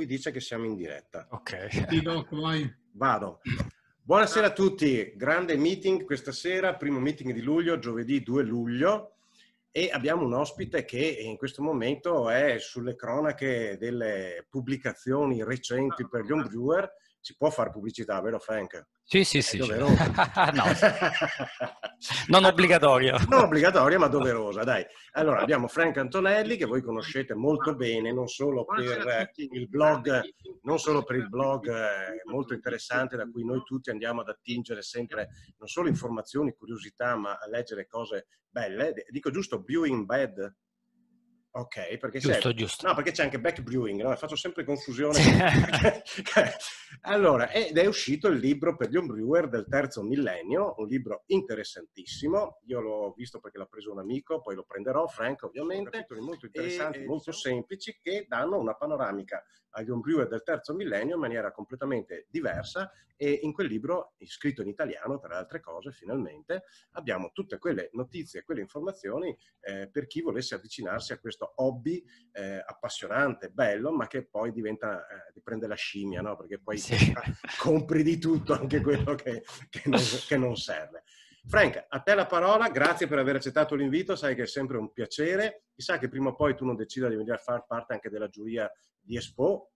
cui dice che siamo in diretta. Ok. Sì, doc, Vado. Buonasera a tutti, grande meeting questa sera, primo meeting di luglio, giovedì 2 luglio e abbiamo un ospite che in questo momento è sulle cronache delle pubblicazioni recenti per gli ah. home si può fare pubblicità, vero Frank? Sì, sì, sì. no. non obbligatoria. Non obbligatoria, ma doverosa, dai. Allora, abbiamo Frank Antonelli, che voi conoscete molto bene, non solo per eh, il blog, non solo per il blog eh, molto interessante da cui noi tutti andiamo ad attingere sempre non solo informazioni, curiosità, ma a leggere cose belle. Dico giusto, Viewing Bad? Ok, perché giusto, c'è... giusto. No, perché c'è anche back brewing, no? faccio sempre confusione. allora, ed è uscito il libro per gli homebrewer del terzo millennio, un libro interessantissimo. Io l'ho visto perché l'ha preso un amico, poi lo prenderò, Frank ovviamente. Capitoli molto interessanti, e, eh, molto diciamo semplici, che danno una panoramica al John del terzo millennio in maniera completamente diversa e in quel libro, scritto in italiano tra le altre cose, finalmente abbiamo tutte quelle notizie, e quelle informazioni eh, per chi volesse avvicinarsi a questo hobby eh, appassionante, bello, ma che poi diventa, eh, prende la scimmia, no? perché poi sì. compri di tutto, anche quello che, che, non, che non serve. Frank, a te la parola, grazie per aver accettato l'invito, sai che è sempre un piacere, chissà che prima o poi tu non decida di venire a far parte anche della giuria di Expo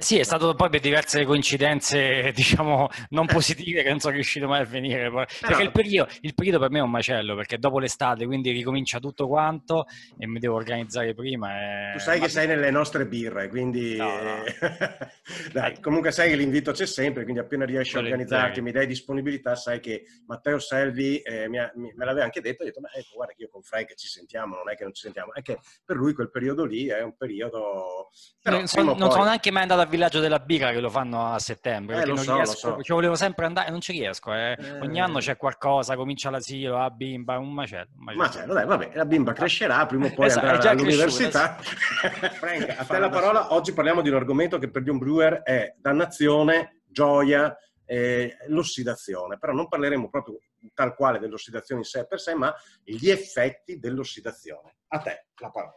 sì, è stato poi per diverse coincidenze, diciamo, non positive che non sono riuscito mai a venire. Perché il periodo, il periodo, per me è un macello, perché dopo l'estate, quindi ricomincia tutto quanto e mi devo organizzare prima. E... Eh, tu sai Ma... che sei nelle nostre birre, quindi... No, no. Dai, comunque sai che l'invito c'è sempre, quindi appena riesci a organizzarti, mi dai disponibilità, sai che Matteo Selvi eh, mi ha, mi, me l'aveva anche detto, ha detto, Ma, ecco, guarda che io con Frank ci sentiamo, non è che non ci sentiamo, è che per lui quel periodo lì è un periodo... Però, non, sono, non poi... sono neanche mai andato a villaggio della Bica che lo fanno a settembre. Eh, lo so, riesco, lo so. Ci volevo sempre andare, eh, non ci riesco. Eh. Eh. Ogni anno c'è qualcosa, comincia l'asilo, la bimba, un macello. Un macello. macello cioè, dai, vabbè, la bimba crescerà, prima o poi esatto, andrà all'università. Frank, a te la parola. Oggi parliamo di un argomento che per John Brewer è dannazione, gioia, eh, l'ossidazione, però non parleremo proprio tal quale dell'ossidazione in sé per sé, ma gli effetti dell'ossidazione. A te la parola.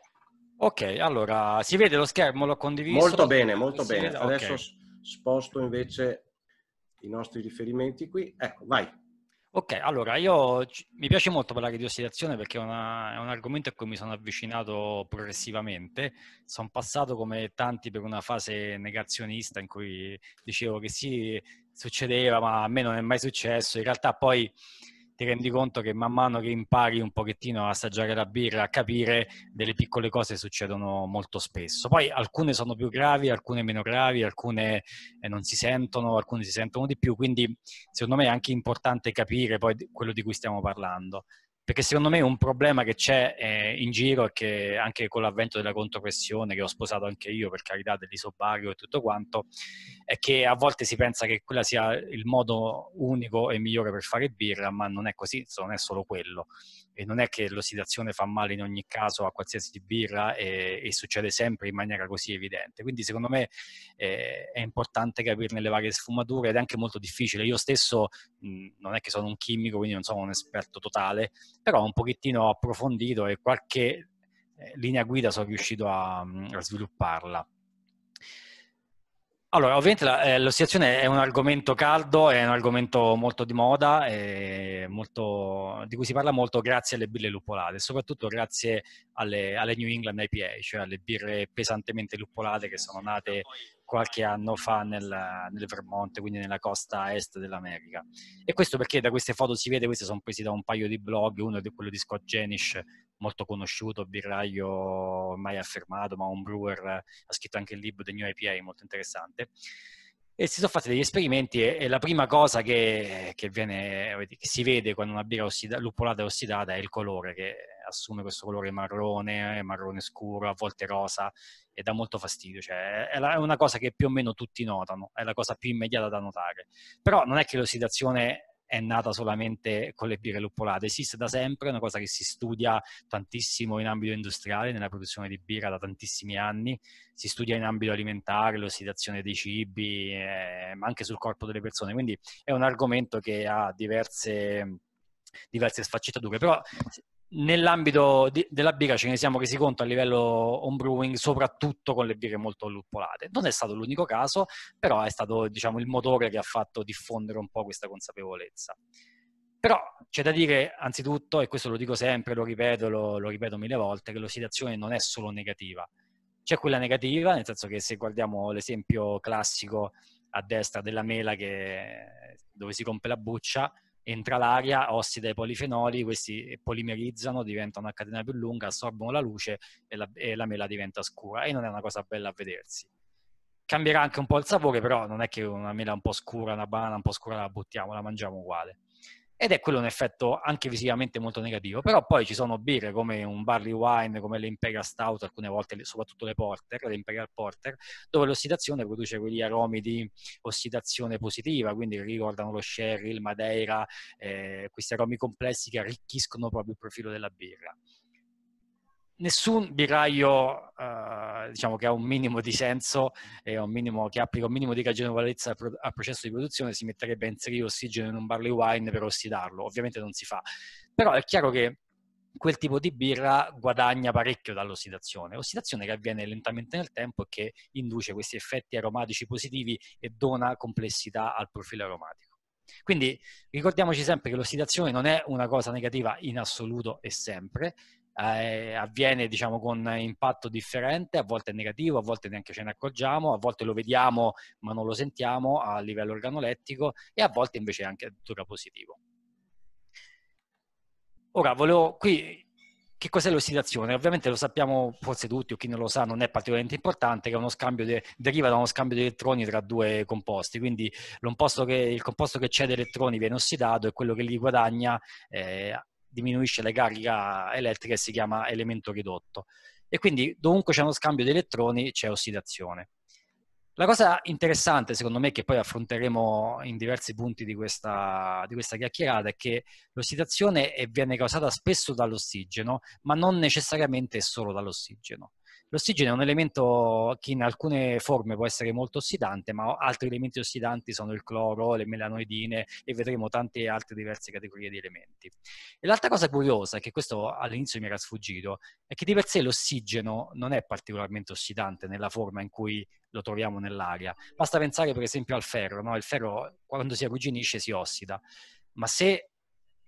Ok, allora si vede lo schermo, l'ho condiviso. Molto bene, molto bene. Vede? Adesso okay. sposto invece i nostri riferimenti qui. Ecco, vai. Ok, allora io mi piace molto parlare di ossidazione perché è, una, è un argomento a cui mi sono avvicinato progressivamente. Sono passato come tanti per una fase negazionista in cui dicevo che sì, succedeva, ma a me non è mai successo. In realtà poi ti rendi conto che man mano che impari un pochettino a assaggiare la birra, a capire, delle piccole cose succedono molto spesso. Poi alcune sono più gravi, alcune meno gravi, alcune eh, non si sentono, alcune si sentono di più, quindi secondo me è anche importante capire poi quello di cui stiamo parlando perché secondo me un problema che c'è eh, in giro è che anche con l'avvento della contropressione, che ho sposato anche io per carità, dell'isobario e tutto quanto, è che a volte si pensa che quella sia il modo unico e migliore per fare birra, ma non è così, non è solo quello e non è che l'ossidazione fa male in ogni caso a qualsiasi birra e, e succede sempre in maniera così evidente. Quindi secondo me eh, è importante capirne le varie sfumature ed è anche molto difficile. Io stesso mh, non è che sono un chimico, quindi non sono un esperto totale, però un pochettino ho approfondito e qualche eh, linea guida sono riuscito a, a svilupparla. Allora, ovviamente la, eh, l'ossidazione è un argomento caldo, è un argomento molto di moda, molto, di cui si parla molto grazie alle birre luppolate, soprattutto grazie alle, alle, New England IPA, cioè alle birre pesantemente luppolate che sono nate qualche anno fa nel, nel Vermont, quindi nella costa est dell'America. E questo perché da queste foto si vede, queste sono prese da un paio di blog, uno è quello di Scott Janish molto conosciuto, birraio mai affermato, ma un brewer, ha scritto anche il libro The New IPA, molto interessante. E si sono fatti degli esperimenti e, e la prima cosa che, che, viene, che, si vede quando una birra ossida, lupolata è ossidata è il colore, che assume questo colore marrone, marrone scuro, a volte rosa, e dà molto fastidio. Cioè, è, la, è una cosa che più o meno tutti notano, è la cosa più immediata da notare. Però non è che l'ossidazione è nata solamente con le birre luppolate, esiste da sempre, è una cosa che si studia tantissimo in ambito industriale, nella produzione di birra da tantissimi anni, si studia in ambito alimentare, l'ossidazione dei cibi, eh, ma anche sul corpo delle persone, quindi è un argomento che ha diverse diverse sfaccettature, però Nell'ambito di, della birra ce ne siamo resi conto a livello homebrewing, soprattutto con le birre molto luppolate. Non è stato l'unico caso, però è stato diciamo, il motore che ha fatto diffondere un po' questa consapevolezza. Però c'è da dire, anzitutto, e questo lo dico sempre, lo ripeto, lo, lo ripeto mille volte, che l'ossidazione non è solo negativa. C'è quella negativa, nel senso che se guardiamo l'esempio classico a destra della mela che, dove si rompe la buccia, entra l'aria, ossida i polifenoli, questi polimerizzano, diventano una catena più lunga, assorbono la luce e la, e la mela diventa scura e non è una cosa bella a vedersi. Cambierà anche un po' il sapore, però non è che una mela un po' scura, una banana un po' scura la buttiamo, la mangiamo uguale ed è quello un effetto anche visivamente molto negativo, però poi ci sono birre come un barley wine, come l'Imperial Stout, alcune volte soprattutto le Porter, le Imperial Porter, dove l'ossidazione produce quegli aromi di ossidazione positiva, quindi ricordano lo sherry, il madeira, eh, questi aromi complessi che arricchiscono proprio il profilo della birra nessun birraio eh, diciamo che ha un minimo di senso e minimo, che applica un minimo di ragionevolezza al, pro, al, processo di produzione si metterebbe a inserire ossigeno in un barley wine per ossidarlo, ovviamente non si fa. Però è chiaro che quel tipo di birra guadagna parecchio dall'ossidazione, ossidazione che avviene lentamente nel tempo e che induce questi effetti aromatici positivi e dona complessità al profilo aromatico. Quindi ricordiamoci sempre che l'ossidazione non è una cosa negativa in assoluto e sempre, eh, avviene diciamo con impatto differente, a volte è negativo, a volte neanche ce ne accorgiamo, a volte lo vediamo ma non lo sentiamo a livello organolettico e a volte invece è anche addirittura positivo. Ora, volevo qui che cos'è l'ossidazione? Ovviamente lo sappiamo forse tutti o chi non lo sa non è particolarmente importante, che de- deriva da uno scambio di elettroni tra due composti, quindi che, il composto che cede elettroni viene ossidato e quello che li guadagna eh, diminuisce la carica elettrica e si chiama elemento ridotto. E quindi dovunque c'è uno scambio di elettroni c'è ossidazione. La cosa interessante, secondo me, che poi affronteremo in diversi punti di questa, di questa chiacchierata, è che l'ossidazione viene causata spesso dall'ossigeno, ma non necessariamente solo dall'ossigeno. L'ossigeno è un elemento che in alcune forme può essere molto ossidante, ma altri elementi ossidanti sono il cloro, le melanoidine e vedremo tante altre diverse categorie di elementi. E l'altra cosa curiosa, che questo all'inizio mi era sfuggito, è che di per sé l'ossigeno non è particolarmente ossidante nella forma in cui lo troviamo nell'aria. Basta pensare per esempio al ferro, no? il ferro quando si arrugginisce si ossida, ma se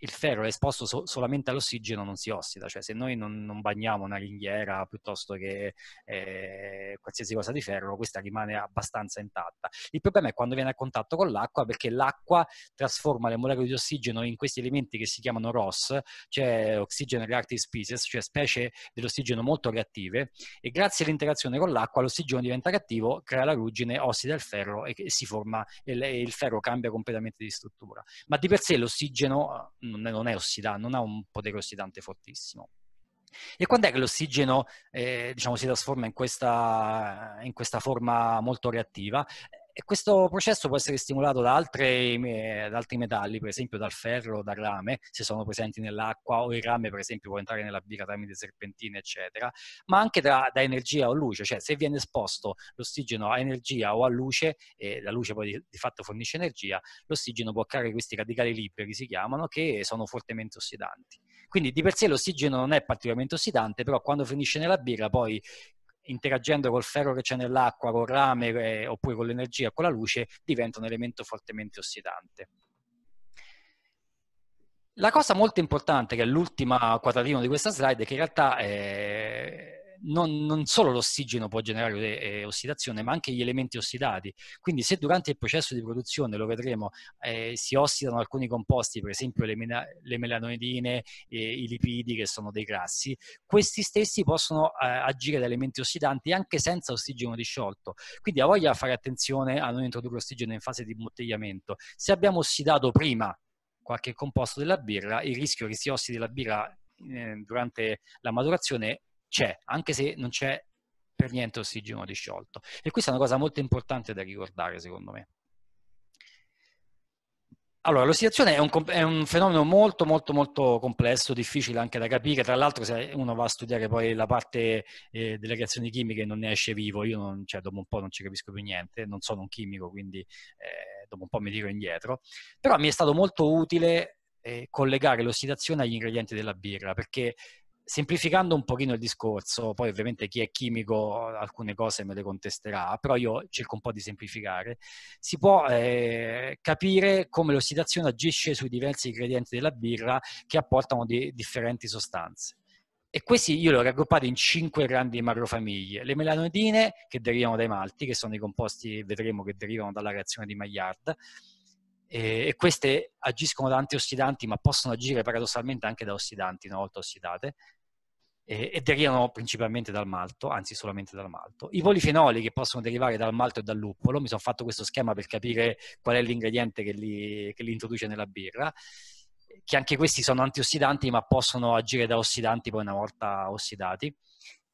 il ferro è esposto so- solamente all'ossigeno non si ossida, cioè se noi non, non bagniamo una ringhiera piuttosto che eh, qualsiasi cosa di ferro, questa rimane abbastanza intatta. Il problema è quando viene a contatto con l'acqua perché l'acqua trasforma le molecole di ossigeno in questi elementi che si chiamano ROS, cioè Oxygen Reactive Species, cioè specie dell'ossigeno molto reattive e grazie all'interazione con l'acqua l'ossigeno diventa cattivo, crea la ruggine, ossida il ferro e, si forma e il ferro cambia completamente di struttura. Ma di per sé l'ossigeno mm, non, è ossidante, non ha un potere ossidante fortissimo. E quando è che l'ossigeno eh, diciamo, si trasforma in questa, in questa, forma molto reattiva? E questo processo può essere stimolato da, altre, da, altri metalli, per esempio dal ferro, dal rame, se sono presenti nell'acqua o il rame per esempio può entrare nella birra tramite serpentine, eccetera, ma anche da, da energia o luce, cioè se viene esposto l'ossigeno a energia o a luce, e la luce poi di, di fatto fornisce energia, l'ossigeno può creare questi radicali liberi, si chiamano, che sono fortemente ossidanti. Quindi di per sé l'ossigeno non è particolarmente ossidante, però quando finisce nella birra poi interagendo col ferro che c'è nell'acqua, col rame eh, oppure con l'energia, con la luce, diventa un elemento fortemente ossidante. La cosa molto importante, che è l'ultima quadratino di questa slide, è che in realtà eh, non, non solo l'ossigeno può generare eh, eh, ossidazione, ma anche gli elementi ossidati. Quindi se durante il processo di produzione, lo vedremo, eh, si ossidano alcuni composti, per esempio le, mena- le melanoidine, eh, i lipidi che sono dei grassi, questi stessi possono eh, agire da elementi ossidanti anche senza ossigeno disciolto. Quindi a voglia di fare attenzione a non introdurre ossigeno in fase di imbottigliamento. Se abbiamo ossidato prima qualche composto della birra, il rischio che si ossidi la birra durante la maturazione c'è, anche se non c'è per niente ossigeno disciolto. E questa è una cosa molto importante da ricordare, secondo me. Allora, l'ossidazione è un, è un, fenomeno molto, molto, molto complesso, difficile anche da capire. Tra l'altro, se uno va a studiare poi la parte eh, delle reazioni chimiche, non ne esce vivo. Io, non, cioè, dopo un po' non ci capisco più niente, non sono un chimico, quindi eh, dopo un po' mi tiro indietro. Però mi è stato molto utile eh, collegare l'ossidazione agli ingredienti della birra, perché semplificando un pochino il discorso, poi ovviamente chi è chimico alcune cose me le contesterà, però io cerco un po' di semplificare, si può eh, capire come l'ossidazione agisce sui diversi ingredienti della birra che apportano di differenti sostanze. E questi io li ho raggruppati in cinque grandi macrofamiglie. Le melanoidine, che derivano dai malti, che sono i composti, vedremo, che derivano dalla reazione di Maillard, e, queste agiscono da antiossidanti ma possono agire paradossalmente anche da ossidanti una volta ossidate e, e derivano principalmente dal malto, anzi solamente dal malto. I polifenoli che possono derivare dal malto e dal luppolo, mi sono fatto questo schema per capire qual è l'ingrediente che li, che li introduce nella birra, che anche questi sono antiossidanti ma possono agire da ossidanti poi una volta ossidati.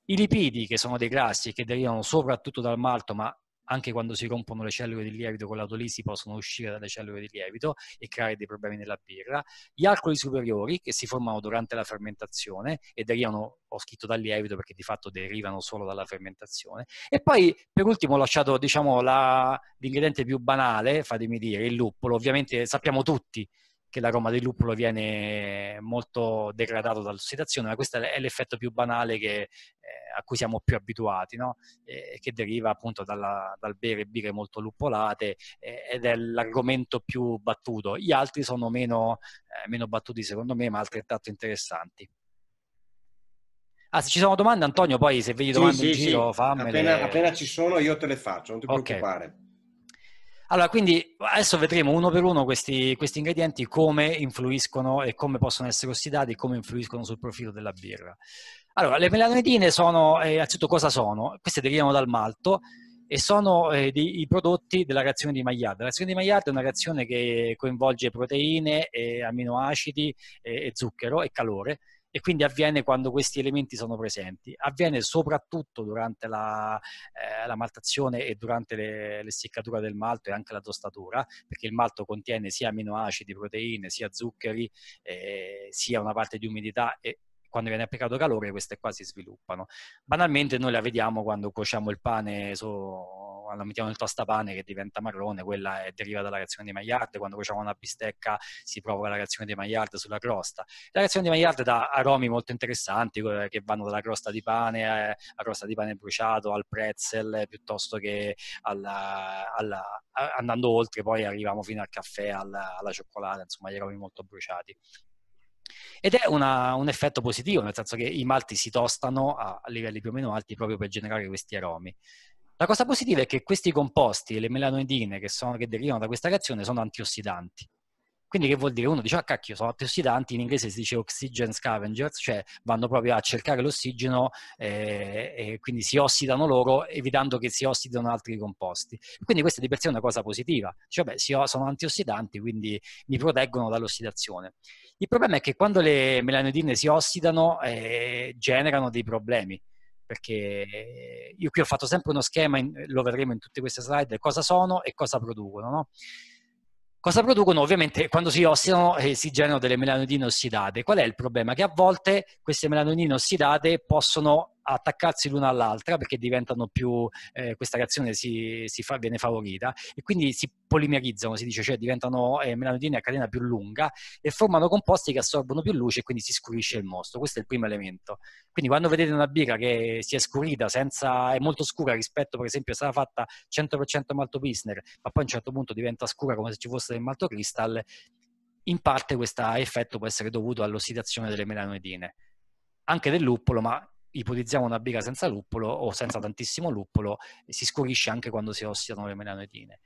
I lipidi, che sono dei grassi che derivano soprattutto dal malto, ma anche quando si rompono le cellule di lievito con l'autolisi possono uscire dalle cellule di lievito e creare dei problemi nella birra, gli alcoli superiori che si formano durante la fermentazione e derivano, ho scritto dal lievito perché di fatto derivano solo dalla fermentazione, e poi per ultimo ho lasciato diciamo, la, l'ingrediente più banale, fatemi dire, il luppolo, ovviamente sappiamo tutti che l'aroma del luppolo viene molto degradato dall'ossidazione, ma questo è l'effetto più banale che, eh, a cui siamo più abituati, no? eh, che deriva appunto dalla, dal bere birre molto luppolate eh, ed è l'argomento più battuto. Gli altri sono meno, eh, meno battuti secondo me, ma altrettanto interessanti. Ah, se ci sono domande, Antonio, poi se vedi domande sì, in sì, giro, sì. fammele. Appena, appena, ci sono, io te le faccio, non ti okay. preoccupare. Allora, quindi adesso vedremo uno per uno questi, questi ingredienti, come influiscono e come possono essere ossidati, come influiscono sul profilo della birra. Allora, le melanoidine sono, eh, innanzitutto cosa sono? Queste derivano dal malto e sono eh, di, i prodotti della reazione di Maillard. La reazione di Maillard è una reazione che coinvolge proteine, eh, aminoacidi, eh, e zucchero e calore e quindi avviene quando questi elementi sono presenti. Avviene soprattutto durante la, eh, la maltazione e durante le, l'essiccatura del malto e anche la tostatura, perché il malto contiene sia aminoacidi, proteine, sia zuccheri, eh, sia una parte di umidità e quando viene applicato calore queste qua si sviluppano. Banalmente noi la vediamo quando cuociamo il pane so, quando mettiamo il tostapane che diventa marrone, quella è, deriva dalla reazione di Maillard, quando cuociamo una bistecca si provoca la reazione di Maillard sulla crosta. La reazione di Maillard dà aromi molto interessanti eh, che vanno dalla crosta di pane, eh, crosta di pane bruciato, al pretzel, eh, piuttosto che alla, alla, andando oltre poi arriviamo fino al caffè, alla, alla cioccolata, insomma gli aromi molto bruciati. Ed è una, un effetto positivo, nel senso che i malti si tostano a livelli più o meno alti proprio per generare questi aromi. La cosa positiva è che questi composti, le melanoidine che, sono, che derivano da questa reazione, sono antiossidanti. Quindi che vuol dire? Uno dice, ah cacchio, sono antiossidanti, in inglese si dice oxygen scavengers, cioè vanno proprio a cercare l'ossigeno eh, e quindi si ossidano loro evitando che si ossidano altri composti. Quindi questa di per sé è una cosa positiva, cioè beh, oh, sono antiossidanti quindi mi proteggono dall'ossidazione. Il problema è che quando le melanoidine si ossidano eh, generano dei problemi, perché io qui ho fatto sempre uno schema, in, lo vedremo in tutte queste slide, cosa sono e cosa producono. No? Cosa producono? Ovviamente quando si ossidano eh, si generano delle melanodine ossidate. Qual è il problema? Che a volte queste melanodine ossidate possono attaccarsi l'una all'altra perché diventano più, eh, questa reazione si, si fa, viene favorita e quindi si polimerizzano, si dice, cioè diventano eh, melanodine a catena più lunga e formano composti che assorbono più luce e quindi si scurisce il mostro. Questo è il primo elemento. Quindi quando vedete una birra che si è scurita, senza, è molto scura rispetto per esempio se è stata fatta 100% malto Pilsner, ma poi a un certo punto diventa scura come se ci fosse del malto cristal, in parte questo effetto può essere dovuto all'ossidazione delle melanoidine, anche del luppolo, ma ipotizziamo una birra senza luppolo o senza tantissimo luppolo, si scurisce anche quando si ossidano le melanotine.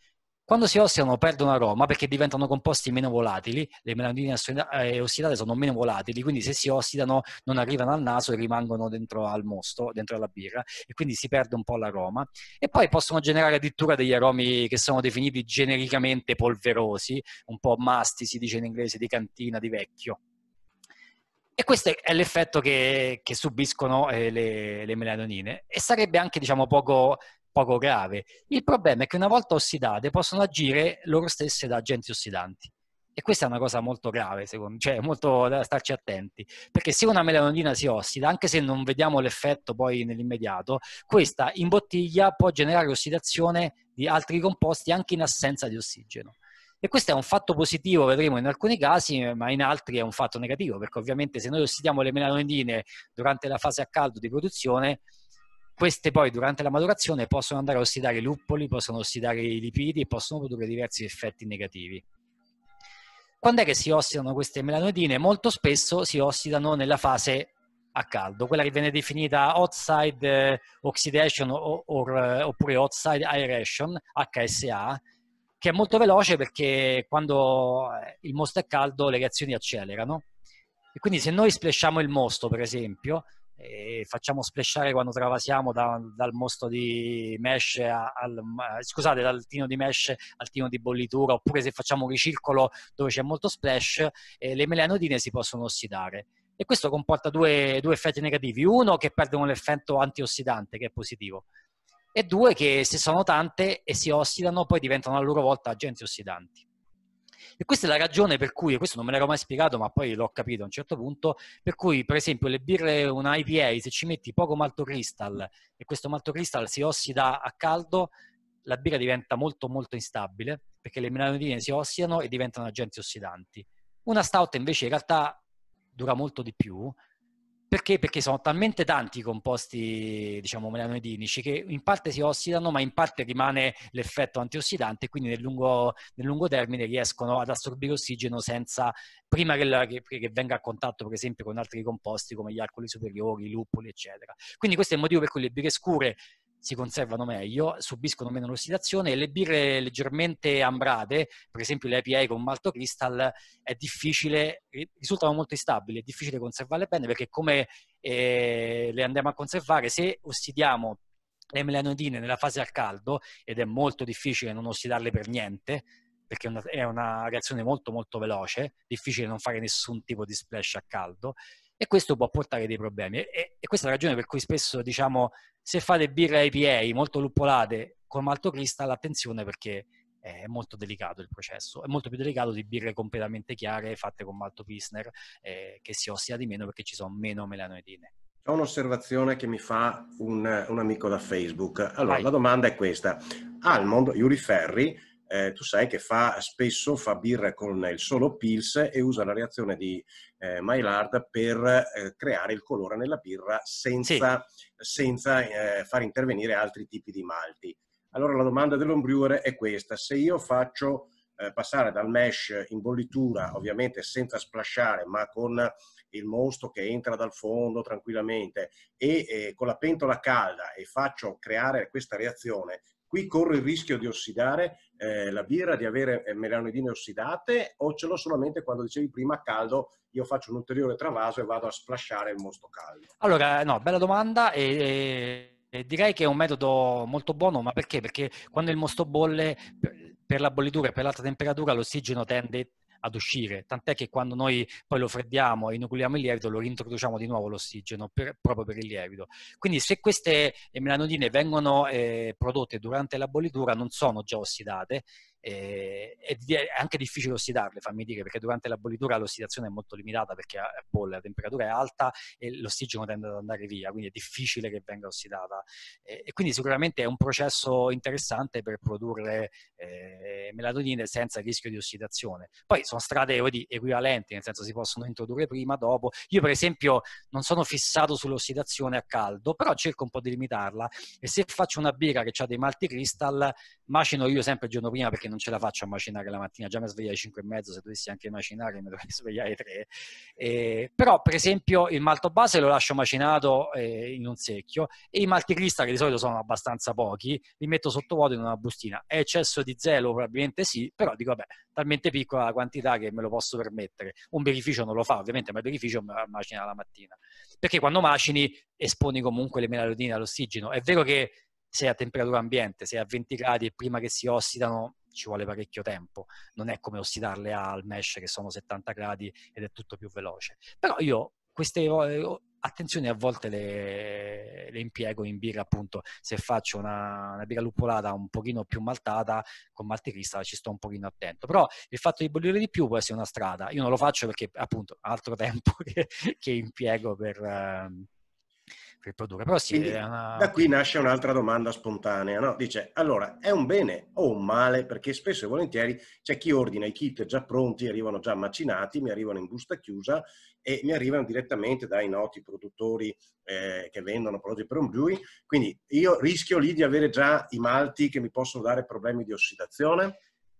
Quando si ossidano perdono aroma perché diventano composti meno volatili, le melanotine eh, ossidate sono meno volatili, quindi se si ossidano non arrivano al naso e rimangono dentro al mosto, dentro alla birra, e quindi si perde un po' l'aroma. E poi possono generare addirittura degli aromi che sono definiti genericamente polverosi, un po' masti si dice in inglese, di cantina, di vecchio. E questo è l'effetto che, che subiscono eh, le, le, melatonine e sarebbe anche diciamo, poco, poco, grave. Il problema è che una volta ossidate possono agire loro stesse da agenti ossidanti. E questa è una cosa molto grave, secondo, cioè molto da starci attenti, perché se una melanonina si ossida, anche se non vediamo l'effetto poi nell'immediato, questa in bottiglia può generare ossidazione di altri composti anche in assenza di ossigeno. E questo è un fatto positivo, vedremo in alcuni casi, ma in altri è un fatto negativo, perché ovviamente se noi ossidiamo le melanoidine durante la fase a caldo di produzione, queste poi durante la maturazione possono andare a ossidare i luppoli, possono ossidare i lipidi e possono produrre diversi effetti negativi. Quando è che si ossidano queste melanoidine? Molto spesso si ossidano nella fase a caldo, quella che viene definita outside eh, oxidation or, or, eh, oppure outside aeration, HSA, che è molto veloce perché quando eh, il mosto è caldo le reazioni accelerano. E quindi se noi splesciamo il mosto, per esempio, e eh, facciamo splesciare quando travasiamo da, dal mosto di mesh al, scusate, dal tino di mesh al tino di bollitura, oppure se facciamo un ricircolo dove c'è molto splash, eh, le melanodine si possono ossidare. E questo comporta due, due effetti negativi. Uno che perdono l'effetto antiossidante, che è positivo, e due che se sono tante e si ossidano poi diventano a loro volta agenti ossidanti. E questa è la ragione per cui, e questo non me l'ero mai spiegato, ma poi l'ho capito a un certo punto, per cui per esempio le birre, una IPA, se ci metti poco malto crystal e questo malto crystal si ossida a caldo, la birra diventa molto molto instabile, perché le melanotine si ossidano e diventano agenti ossidanti. Una stout invece in realtà dura molto di più, perché? Perché sono talmente tanti i composti, diciamo, melanidinici che in parte si ossidano, ma in parte rimane l'effetto antiossidante e quindi nel lungo, nel lungo termine riescono ad assorbire ossigeno senza, prima che, che, che, venga a contatto per esempio con altri composti come gli alcoli superiori, i luppoli, eccetera. Quindi questo è il motivo per cui le birre scure si conservano meglio, subiscono meno l'ossidazione e le birre leggermente ambrate, per esempio le IPA con malto crystal, è difficile, risultano molto instabili, è difficile conservarle bene perché come eh, le andiamo a conservare, se ossidiamo le melanodine nella fase al caldo, ed è molto difficile non ossidarle per niente, perché è una reazione molto molto veloce, difficile non fare nessun tipo di splash a caldo, e questo può portare dei problemi. E, e questa è la ragione per cui spesso diciamo se fate birre IPA molto luppolate con malto cristal, attenzione perché eh, è molto delicato il processo, è molto più delicato di birre completamente chiare fatte con malto Pilsner eh, che si ossida di meno perché ci sono meno melanoidine. Ho un'osservazione che mi fa un, un amico da Facebook. Allora, Vai. la domanda è questa. Almond, Yuri Ferri, eh, tu sai che fa, spesso fa birre con il solo Pils e usa la reazione di eh, Maillard per eh, creare il colore nella birra senza, sì. senza eh, far intervenire altri tipi di malti. Allora la domanda dell'ombrewer è questa, se io faccio eh, passare dal mesh in bollitura, ovviamente senza splashare, ma con il mosto che entra dal fondo tranquillamente e, e con la pentola calda e faccio creare questa reazione, qui corro il rischio di ossidare eh, la birra di avere eh, melanidine ossidate o ce l'ho solamente quando dicevi prima a caldo io faccio un ulteriore travaso e vado a splasciare il mosto caldo? Allora, no, bella domanda e, e direi che è un metodo molto buono, ma perché? Perché quando il mosto bolle per la bollitura e per l'alta temperatura l'ossigeno tende ad uscire, tant'è che quando noi poi lo freddiamo e inoculiamo il lievito lo rintroduciamo di nuovo l'ossigeno per, proprio per il lievito. Quindi se queste eh, melanodine vengono eh, prodotte durante la bollitura non sono già ossidate eh, è, anche difficile ossidarle, fammi dire, perché durante la bollitura l'ossidazione è molto limitata perché bolle, la temperatura è alta e l'ossigeno tende ad andare via, quindi è difficile che venga ossidata. Eh, e quindi sicuramente è un processo interessante per produrre eh, melatonine senza rischio di ossidazione. Poi sono strade dire, equivalenti, nel senso si possono introdurre prima, dopo. Io per esempio non sono fissato sull'ossidazione a caldo, però cerco un po' di limitarla e se faccio una birra che ha dei malti crystal, macino io sempre il giorno prima perché non ce la faccio a macinare la mattina, già mi sveglio alle 5 e mezzo, se dovessi anche macinare mi dovrei svegliare 3. Eh, però per esempio il malto base lo lascio macinato eh, in un secchio e i malti crista che di solito sono abbastanza pochi, li metto sottovuoto in una bustina. È eccesso di zelo probabilmente sì, però dico beh, talmente piccola la quantità che me lo posso permettere. Un birrificio non lo fa ovviamente, ma il birrificio macina la mattina. Perché quando macini esponi comunque le melanodine all'ossigeno. È vero che se a temperatura ambiente, se a 20 gradi e prima che si ossidano ci vuole parecchio tempo, non è come ossidarle al mesh che sono 70 gradi ed è tutto più veloce. Però io queste eh, attenzioni a volte le, le, impiego in birra appunto se faccio una, una birra luppolata un pochino più maltata con malte cristallo ci sto un pochino attento però il fatto di bollire di più può essere una strada io non lo faccio perché appunto altro tempo che, che impiego per, ehm, riprodurre. Però sì, una... Da qui nasce un'altra domanda spontanea, no? Dice, allora, è un bene o un male? Perché spesso e volentieri c'è chi ordina i kit già pronti, arrivano già macinati, mi arrivano in busta chiusa e mi arrivano direttamente dai noti produttori eh, che vendono prodotti per un brewing. Quindi io rischio lì di avere già i malti che mi possono dare problemi di ossidazione?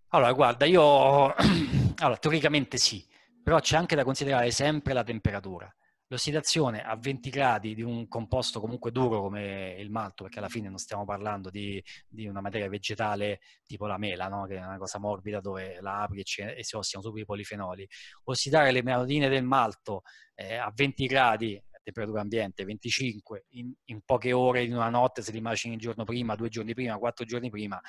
Allora, guarda, io... allora, teoricamente sì, però c'è anche da considerare sempre la temperatura L'ossidazione a 20 gradi di un composto comunque duro come il malto, perché alla fine non stiamo parlando di, di una materia vegetale tipo la mela, no? che è una cosa morbida dove la apri e, e si ossidano subito i polifenoli. Ossidare le merodine del malto eh, a 20 gradi temperatura ambiente, 25 in, in, poche ore, in una notte, se li macini il giorno prima, due giorni prima, quattro giorni prima,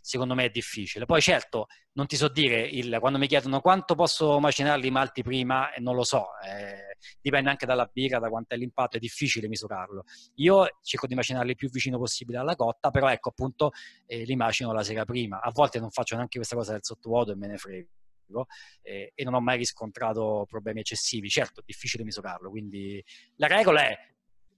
secondo me è difficile. Poi certo, non ti so dire, il, quando mi chiedono quanto posso macinarli i malti prima, eh, non lo so, eh, dipende anche dalla birra, da quanto è l'impatto, è difficile misurarlo. Io cerco di macinarli più vicino possibile alla cotta, però ecco appunto eh, li macino la sera prima. A volte non faccio neanche questa cosa del sottovuoto e me ne frego pubblico eh, e non ho mai riscontrato problemi eccessivi. Certo, è difficile misurarlo, quindi la regola è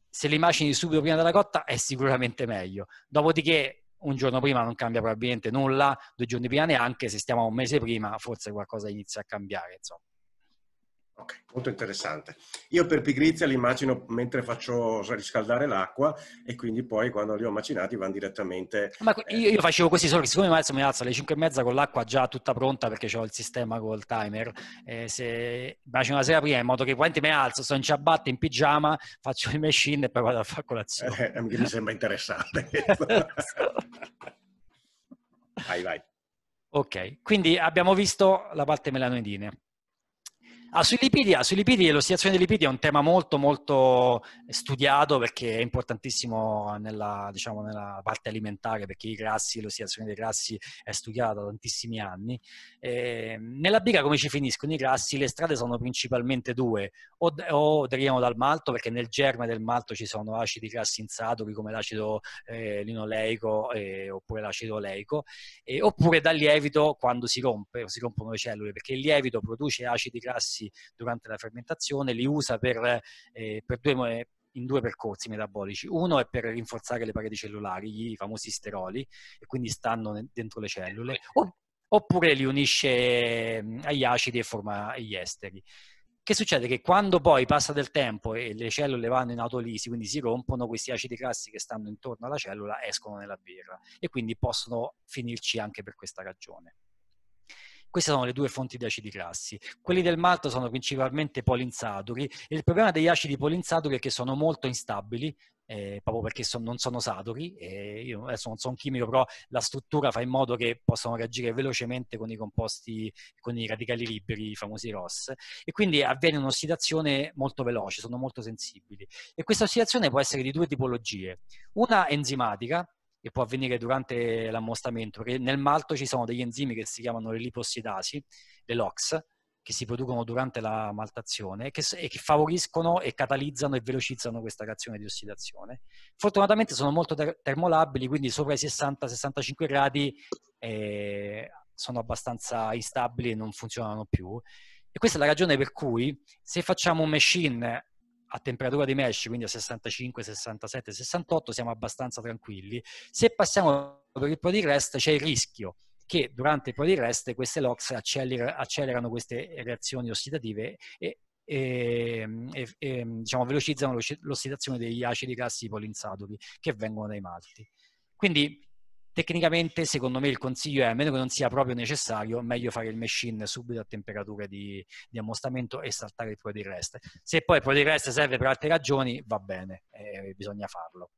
se le immagini subito prima della cotta è sicuramente meglio. Dopodiché un giorno prima non cambia probabilmente nulla, due giorni prima neanche, se stiamo un mese prima forse qualcosa inizia a cambiare, insomma. Ok, molto interessante. Io per pigrizia li immagino mentre faccio riscaldare l'acqua e quindi poi quando li ho macinati vanno direttamente... Ma io, eh, io facevo questi soldi, siccome adesso mi alzo alle 5 e mezza con l'acqua già tutta pronta perché ho il sistema col timer, eh, se macino la sera prima in modo che quando mi alzo, sono in ciabatte, in pigiama, faccio le machine e poi vado a fare colazione. Eh, eh mi sembra interessante. vai, vai. Ok, quindi abbiamo visto la parte melanoidine. Ah, sui lipidi, ah, sui lipidi l'ossidazione dei lipidi è un tema molto molto studiato perché è importantissimo nella, diciamo, nella parte alimentare perché i grassi, l'ossidazione dei grassi è studiata da tantissimi anni. E ehm, nella birra come ci finiscono i grassi? Le strade sono principalmente due, o, o, derivano dal malto perché nel germe del malto ci sono acidi grassi insaturi come l'acido eh, linoleico eh, oppure l'acido oleico, eh, oppure dal lievito quando si rompe, si rompono le cellule perché il lievito produce acidi grassi emessi durante la fermentazione, li usa per, eh, per due, in due percorsi metabolici. Uno è per rinforzare le pareti cellulari, i famosi steroli, e quindi stanno dentro le cellule, ecco, ecco. oppure li unisce agli acidi e forma gli esteri. Che succede? Che quando poi passa del tempo e le cellule vanno in autolisi, quindi si rompono, questi acidi grassi che stanno intorno alla cellula escono nella birra e quindi possono finirci anche per questa ragione. Queste sono le due fonti di acidi grassi. Quelli del malto sono principalmente polinsaturi e il problema degli acidi polinsaturi è che sono molto instabili, eh, proprio perché son, non sono saturi, eh, io adesso non sono un chimico, però la struttura fa in modo che possano reagire velocemente con i composti, con i radicali liberi, i famosi ROS, e quindi avviene un'ossidazione molto veloce, sono molto sensibili. E questa ossidazione può essere di due tipologie, una enzimatica, che può avvenire durante l'ammostamento, perché nel malto ci sono degli enzimi che si chiamano le lipossidasi, le LOX, che si producono durante la maltazione che, e che favoriscono e catalizzano e velocizzano questa reazione di ossidazione. Fortunatamente sono molto ter- termolabili, quindi sopra i 60-65 gradi eh, sono abbastanza instabili e non funzionano più. E questa è la ragione per cui se facciamo un machine a temperatura di mesh, quindi a 65, 67, 68, siamo abbastanza tranquilli. Se passiamo per il Prodi Rest c'è il rischio che durante il Prodi Rest queste LOX accelera, accelerano queste reazioni ossidative e, e, e, e diciamo, velocizzano l'ossidazione degli acidi grassi polinsaturi che vengono dai malti. Quindi Tecnicamente, secondo me, il consiglio è, a meno che non sia proprio necessario, meglio fare il machine subito a temperatura di, di ammostamento e saltare il product rest. Se poi il product rest serve per altre ragioni, va bene, eh, bisogna farlo.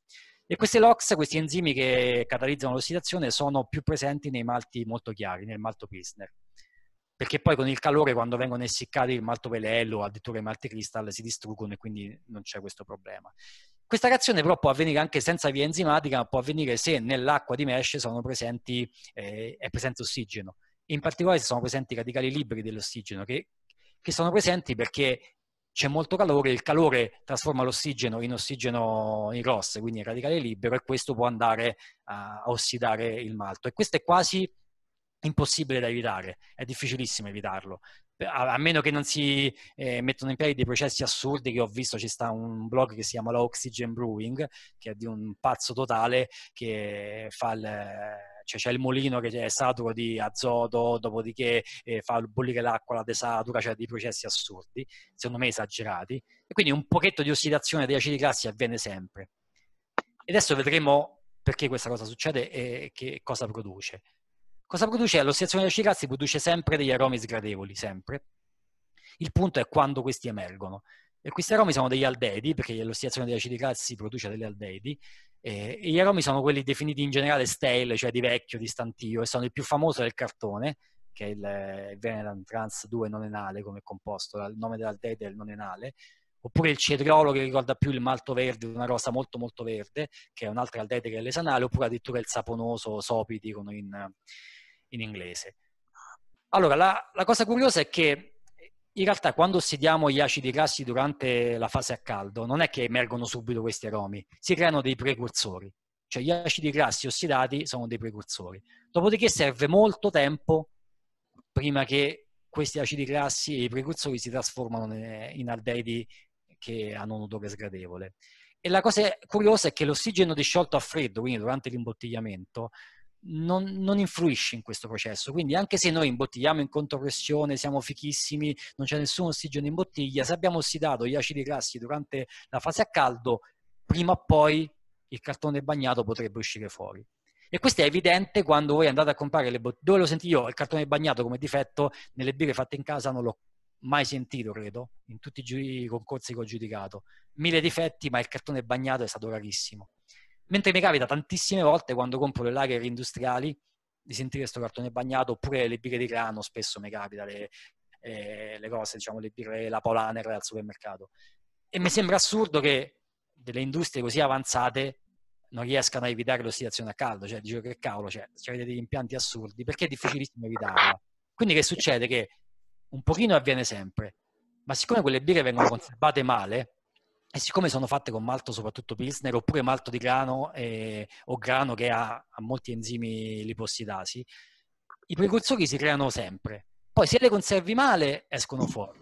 E queste LOX, questi enzimi che catalizzano l'ossidazione, sono più presenti nei malti molto chiari, nel malto Pilsner. Perché poi con il calore, quando vengono essiccati il malto velello o addirittura i malti cristal, si distruggono e quindi non c'è questo problema. Questa reazione però può avvenire anche senza via enzimatica, ma può avvenire se nell'acqua di mesh presenti, eh, è presente ossigeno. In particolare se sono presenti radicali liberi dell'ossigeno, che, che sono presenti perché c'è molto calore, il calore trasforma l'ossigeno in ossigeno in rosso, quindi in radicale libero, e questo può andare a, ossidare il malto. E questo è quasi impossibile da evitare, è difficilissimo evitarlo a, meno che non si eh, mettano in piedi dei processi assurdi che ho visto, ci sta un blog che si chiama Low Oxygen Brewing, che è di un pazzo totale che fa il cioè c'è il mulino che è saturo di azoto, dopodiché eh, fa bollire l'acqua, la desatura, cioè dei processi assurdi, secondo me esagerati, e quindi un pochetto di ossidazione degli acidi grassi avviene sempre. E adesso vedremo perché questa cosa succede e che cosa produce. Cosa produce? L'ossidazione dei cicazzi produce sempre degli aromi sgradevoli, sempre. Il punto è quando questi emergono. E questi aromi sono degli aldeidi, perché l'ossidazione di acidi grassi produce degli aldeidi, e gli aromi sono quelli definiti in generale stale, cioè di vecchio, di stantio, e sono il più famoso del cartone, che è il eh, Veneran Trans 2 nonenale enale come composto, il nome dell'aldeide è il nonenale, oppure il cetriolo che ricorda più il malto verde, una rosa molto molto verde, che è un'altra aldeide che è l'esanale, oppure addirittura il saponoso sopiti con in, in inglese. Allora, la, la cosa curiosa è che in realtà quando ossidiamo gli acidi grassi durante la fase a caldo non è che emergono subito questi aromi, si creano dei precursori, cioè gli acidi grassi ossidati sono dei precursori. Dopodiché serve molto tempo prima che questi acidi grassi e i precursori si trasformano in aldeidi che hanno un odore sgradevole. E la cosa curiosa è che l'ossigeno disciolto a freddo, quindi durante l'imbottigliamento, non, non, influisci in questo processo. Quindi anche se noi imbottigliamo in contropressione, siamo fichissimi, non c'è nessun ossigeno in bottiglia, se abbiamo ossidato gli acidi grassi durante la fase a caldo, prima o poi il cartone bagnato potrebbe uscire fuori. E questo è evidente quando voi andate a comprare le bottiglie. Dove lo senti io? Il cartone bagnato come difetto nelle birre fatte in casa non l'ho mai sentito, credo, in tutti i concorsi che ho giudicato. Mille difetti, ma il cartone bagnato è stato rarissimo. Mentre mi capita tantissime volte quando compro le lager industriali di sentire questo cartone bagnato, oppure le birre di grano, spesso mi capita le, eh, le cose, diciamo le birre, la Polaner al supermercato. E mi sembra assurdo che delle industrie così avanzate non riescano a evitare l'ossidazione a caldo, cioè dico che cavolo, cioè, avete degli impianti assurdi, perché è difficilissimo evitarla. Quindi che succede? Che un pochino avviene sempre, ma siccome quelle birre vengono conservate male, e siccome sono fatte con malto, soprattutto Pilsner, oppure malto di grano eh, o grano che ha, ha molti enzimi lipossidasi, i precursori si creano sempre. Poi se le conservi male, escono fuori.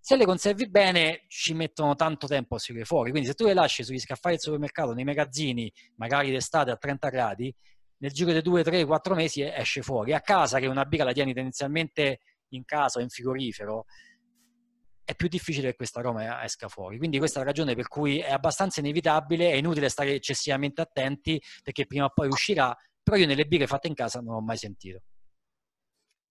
Se le conservi bene, ci mettono tanto tempo a uscire fuori. Quindi se tu le lasci sugli scaffali del supermercato, nei magazzini, magari d'estate a 30 gradi, nel giro di 2, 3, 4 mesi esce fuori. A casa, che una birra la tieni tendenzialmente in casa o in frigorifero, è più difficile che questa Roma esca fuori. Quindi questa è la ragione per cui è abbastanza inevitabile, è inutile stare eccessivamente attenti perché prima o poi uscirà, però io nelle birre fatte in casa non l'ho mai sentito.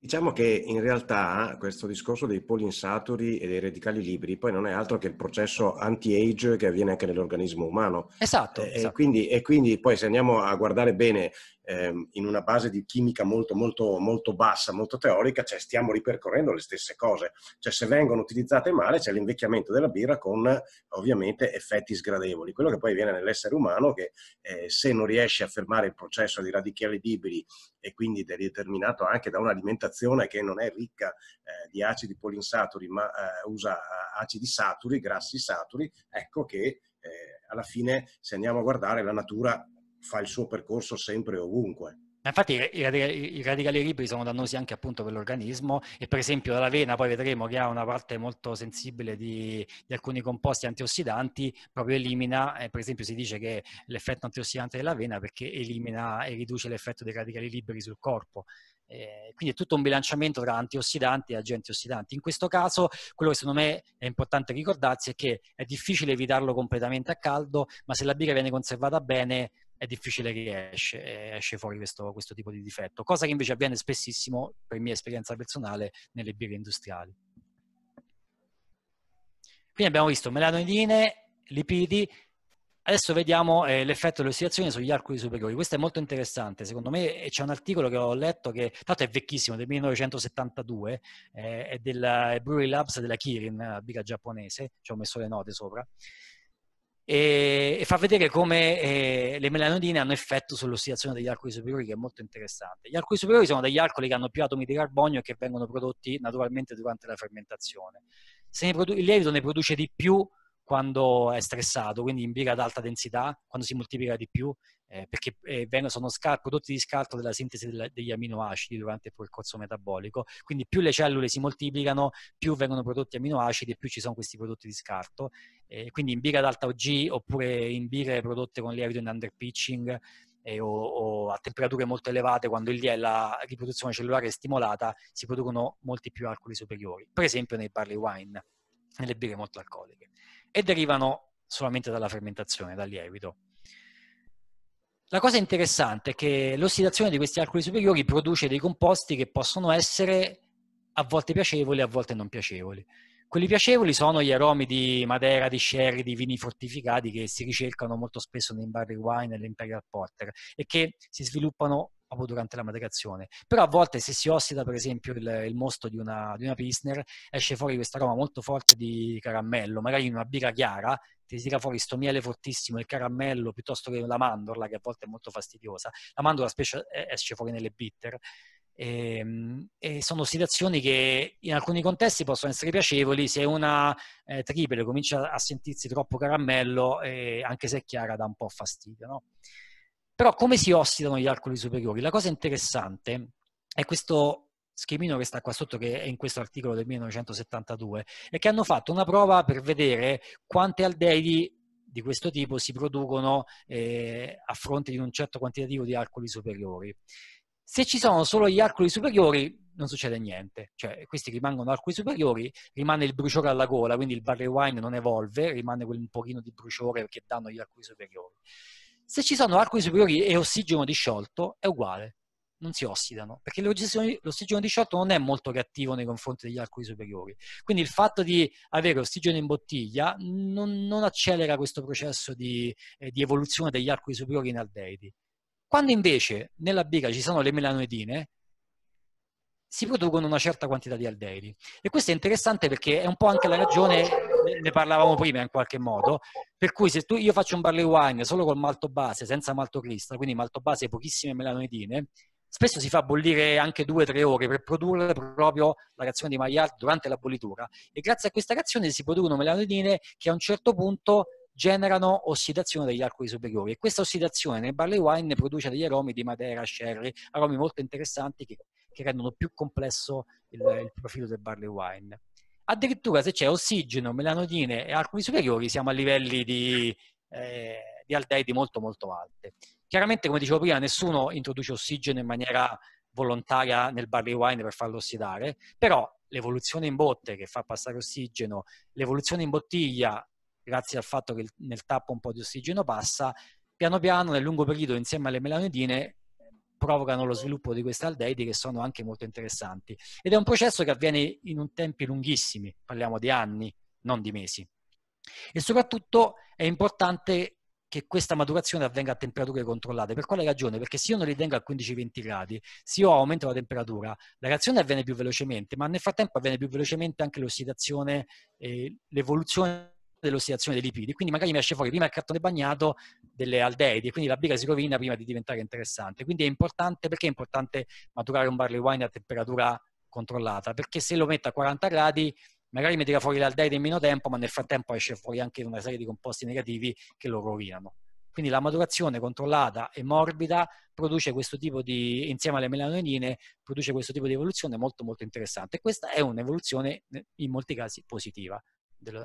Diciamo che in realtà questo discorso dei polinsaturi e dei radicali liberi poi non è altro che il processo anti-age che avviene anche nell'organismo umano. Esatto. E, esatto. Quindi, e quindi, poi se andiamo a guardare bene eh, in una base di chimica molto, molto, molto bassa, molto teorica, cioè stiamo ripercorrendo le stesse cose. Cioè se vengono utilizzate male c'è l'invecchiamento della birra con ovviamente effetti sgradevoli. Quello che poi viene nell'essere umano che eh, se non riesce a fermare il processo di radicali liberi e quindi determinato anche da un'alimentazione che non è ricca eh, di acidi polinsaturi ma eh, usa eh, acidi saturi, grassi saturi, ecco che eh, alla fine se andiamo a guardare la natura fa il suo percorso sempre e ovunque. Infatti i radicali liberi sono dannosi anche appunto per l'organismo e per esempio la vena poi vedremo che ha una parte molto sensibile di, di alcuni composti antiossidanti, proprio elimina, eh, per esempio si dice che l'effetto antiossidante della vena perché elimina e riduce l'effetto dei radicali liberi sul corpo. Eh, quindi è tutto un bilanciamento tra antiossidanti e agenti ossidanti. In questo caso, quello che secondo me è importante ricordarsi è che è difficile evitarlo completamente a caldo, ma se la birra viene conservata bene, è difficile che esce, eh, esce fuori questo, questo, tipo di difetto, cosa che invece avviene spessissimo, per mia esperienza personale, nelle birre industriali. Quindi abbiamo visto melanidine, lipidi, adesso vediamo eh, l'effetto dell'ossidazione sugli alcoli superiori. Questo è molto interessante, secondo me eh, c'è un articolo che ho letto che, tanto è vecchissimo, del 1972, eh, è della Brewery Labs della Kirin, la birra giapponese, ci ho messo le note sopra, e, e fa vedere come eh, le melanodine hanno effetto sull'ossidazione degli alcoli superiori che è molto interessante. Gli alcoli superiori sono degli alcoli che hanno più atomi di carbonio e che vengono prodotti naturalmente durante la fermentazione. Produ- il lievito ne produce di più quando è stressato, quindi in impiega ad alta densità, quando si moltiplica di più, eh, perché eh, sono scal- prodotti di scarto della sintesi della, degli aminoacidi durante il percorso metabolico. Quindi più le cellule si moltiplicano, più vengono prodotti aminoacidi e più ci sono questi prodotti di scarto. Eh, quindi in birra ad alta OG oppure in birre prodotte con lievito in underpitching eh, o, o, a temperature molto elevate, quando il, la riproduzione cellulare è stimolata, si producono molti più alcoli superiori, per esempio nei barley wine, nelle birre molto alcoliche e derivano solamente dalla fermentazione, dal lievito. La cosa interessante è che l'ossidazione di questi alcoli superiori produce dei composti che possono essere a volte piacevoli, a volte non piacevoli. Quelli piacevoli sono gli aromi di madera, di sherry, di vini fortificati che si ricercano molto spesso nei barri wine e nell'imperial porter e che si sviluppano proprio durante la maturazione. Però a volte se si ossida per esempio il, il mosto di una, di una Pilsner esce fuori questa aroma molto forte di caramello, magari in una birra chiara ti si tira fuori sto miele fortissimo, il caramello piuttosto che la mandorla che a volte è molto fastidiosa. La mandorla specie esce fuori nelle bitter. E, ehm, e sono ossidazioni che in alcuni contesti possono essere piacevoli, se una eh, triple comincia a sentirsi troppo caramello, eh, anche se è chiara, dà un po' fastidio. No? Però come si ossidano gli alcoli superiori? La cosa interessante è questo schemino che sta qua sotto, che è in questo articolo del 1972, e che hanno fatto una prova per vedere quante aldeidi di questo tipo si producono eh, a fronte di un certo quantitativo di alcoli superiori. Se ci sono solo gli alcoli superiori non succede niente, cioè questi rimangono alcoli superiori, rimane il bruciore alla gola, quindi il barley wine non evolve, rimane quel pochino di bruciore che danno gli alcoli superiori. Se ci sono arcoli superiori e ossigeno disciolto è uguale, non si ossidano, perché l'ossigeno disciolto non è molto reattivo nei confronti degli arcoli superiori. Quindi il fatto di avere ossigeno in bottiglia non, non accelera questo processo di, eh, di, evoluzione degli arcoli superiori in aldeidi. Quando invece nella bica ci sono le melanoidine, si producono una certa quantità di aldeidi. E questo è interessante perché è un po' anche la ragione ne parlavamo prima in qualche modo, per cui se tu, io faccio un barley wine solo col malto base, senza malto cristal, quindi malto base e pochissime melanoidine, spesso si fa bollire anche due o tre ore per produrre proprio la reazione di Maillard durante la bollitura e grazie a questa reazione si producono melanoidine che a un certo punto generano ossidazione degli alcoli superiori e questa ossidazione nel barley wine produce degli aromi di madera, sherry, aromi molto interessanti che, che rendono più complesso il, il profilo del barley wine addirittura se c'è ossigeno, melanodine e alcuni superiori siamo a livelli di, eh, di aldeidi molto molto alte. Chiaramente, come dicevo prima, nessuno introduce ossigeno in maniera volontaria nel barley wine per farlo ossidare, però l'evoluzione in botte che fa passare ossigeno, l'evoluzione in bottiglia grazie al fatto che nel tappo un po' di ossigeno passa, piano piano nel lungo periodo insieme alle melanodine provocano lo sviluppo di queste aldeidi che sono anche molto interessanti. Ed è un processo che avviene in tempi lunghissimi, parliamo di anni, non di mesi. E soprattutto è importante che questa maturazione avvenga a temperature controllate. Per quale ragione? Perché se io non li tengo a 15-20 gradi, se io aumento la temperatura, la reazione avviene più velocemente, ma nel frattempo avviene più velocemente anche l'ossidazione, e l'evoluzione dell'ossidazione dei lipidi, quindi magari mi esce fuori prima il cartone bagnato delle aldeidi, quindi la birra si rovina prima di diventare interessante. Quindi è importante, perché è importante maturare un barley wine a temperatura controllata? Perché se lo metto a 40 gradi magari mi tira fuori l'aldeide in meno tempo, ma nel frattempo esce fuori anche una serie di composti negativi che lo rovinano. Quindi la maturazione controllata e morbida produce questo tipo di, insieme alle melanoidine, produce questo tipo di evoluzione molto molto interessante. E questa è un'evoluzione eh, in molti casi positiva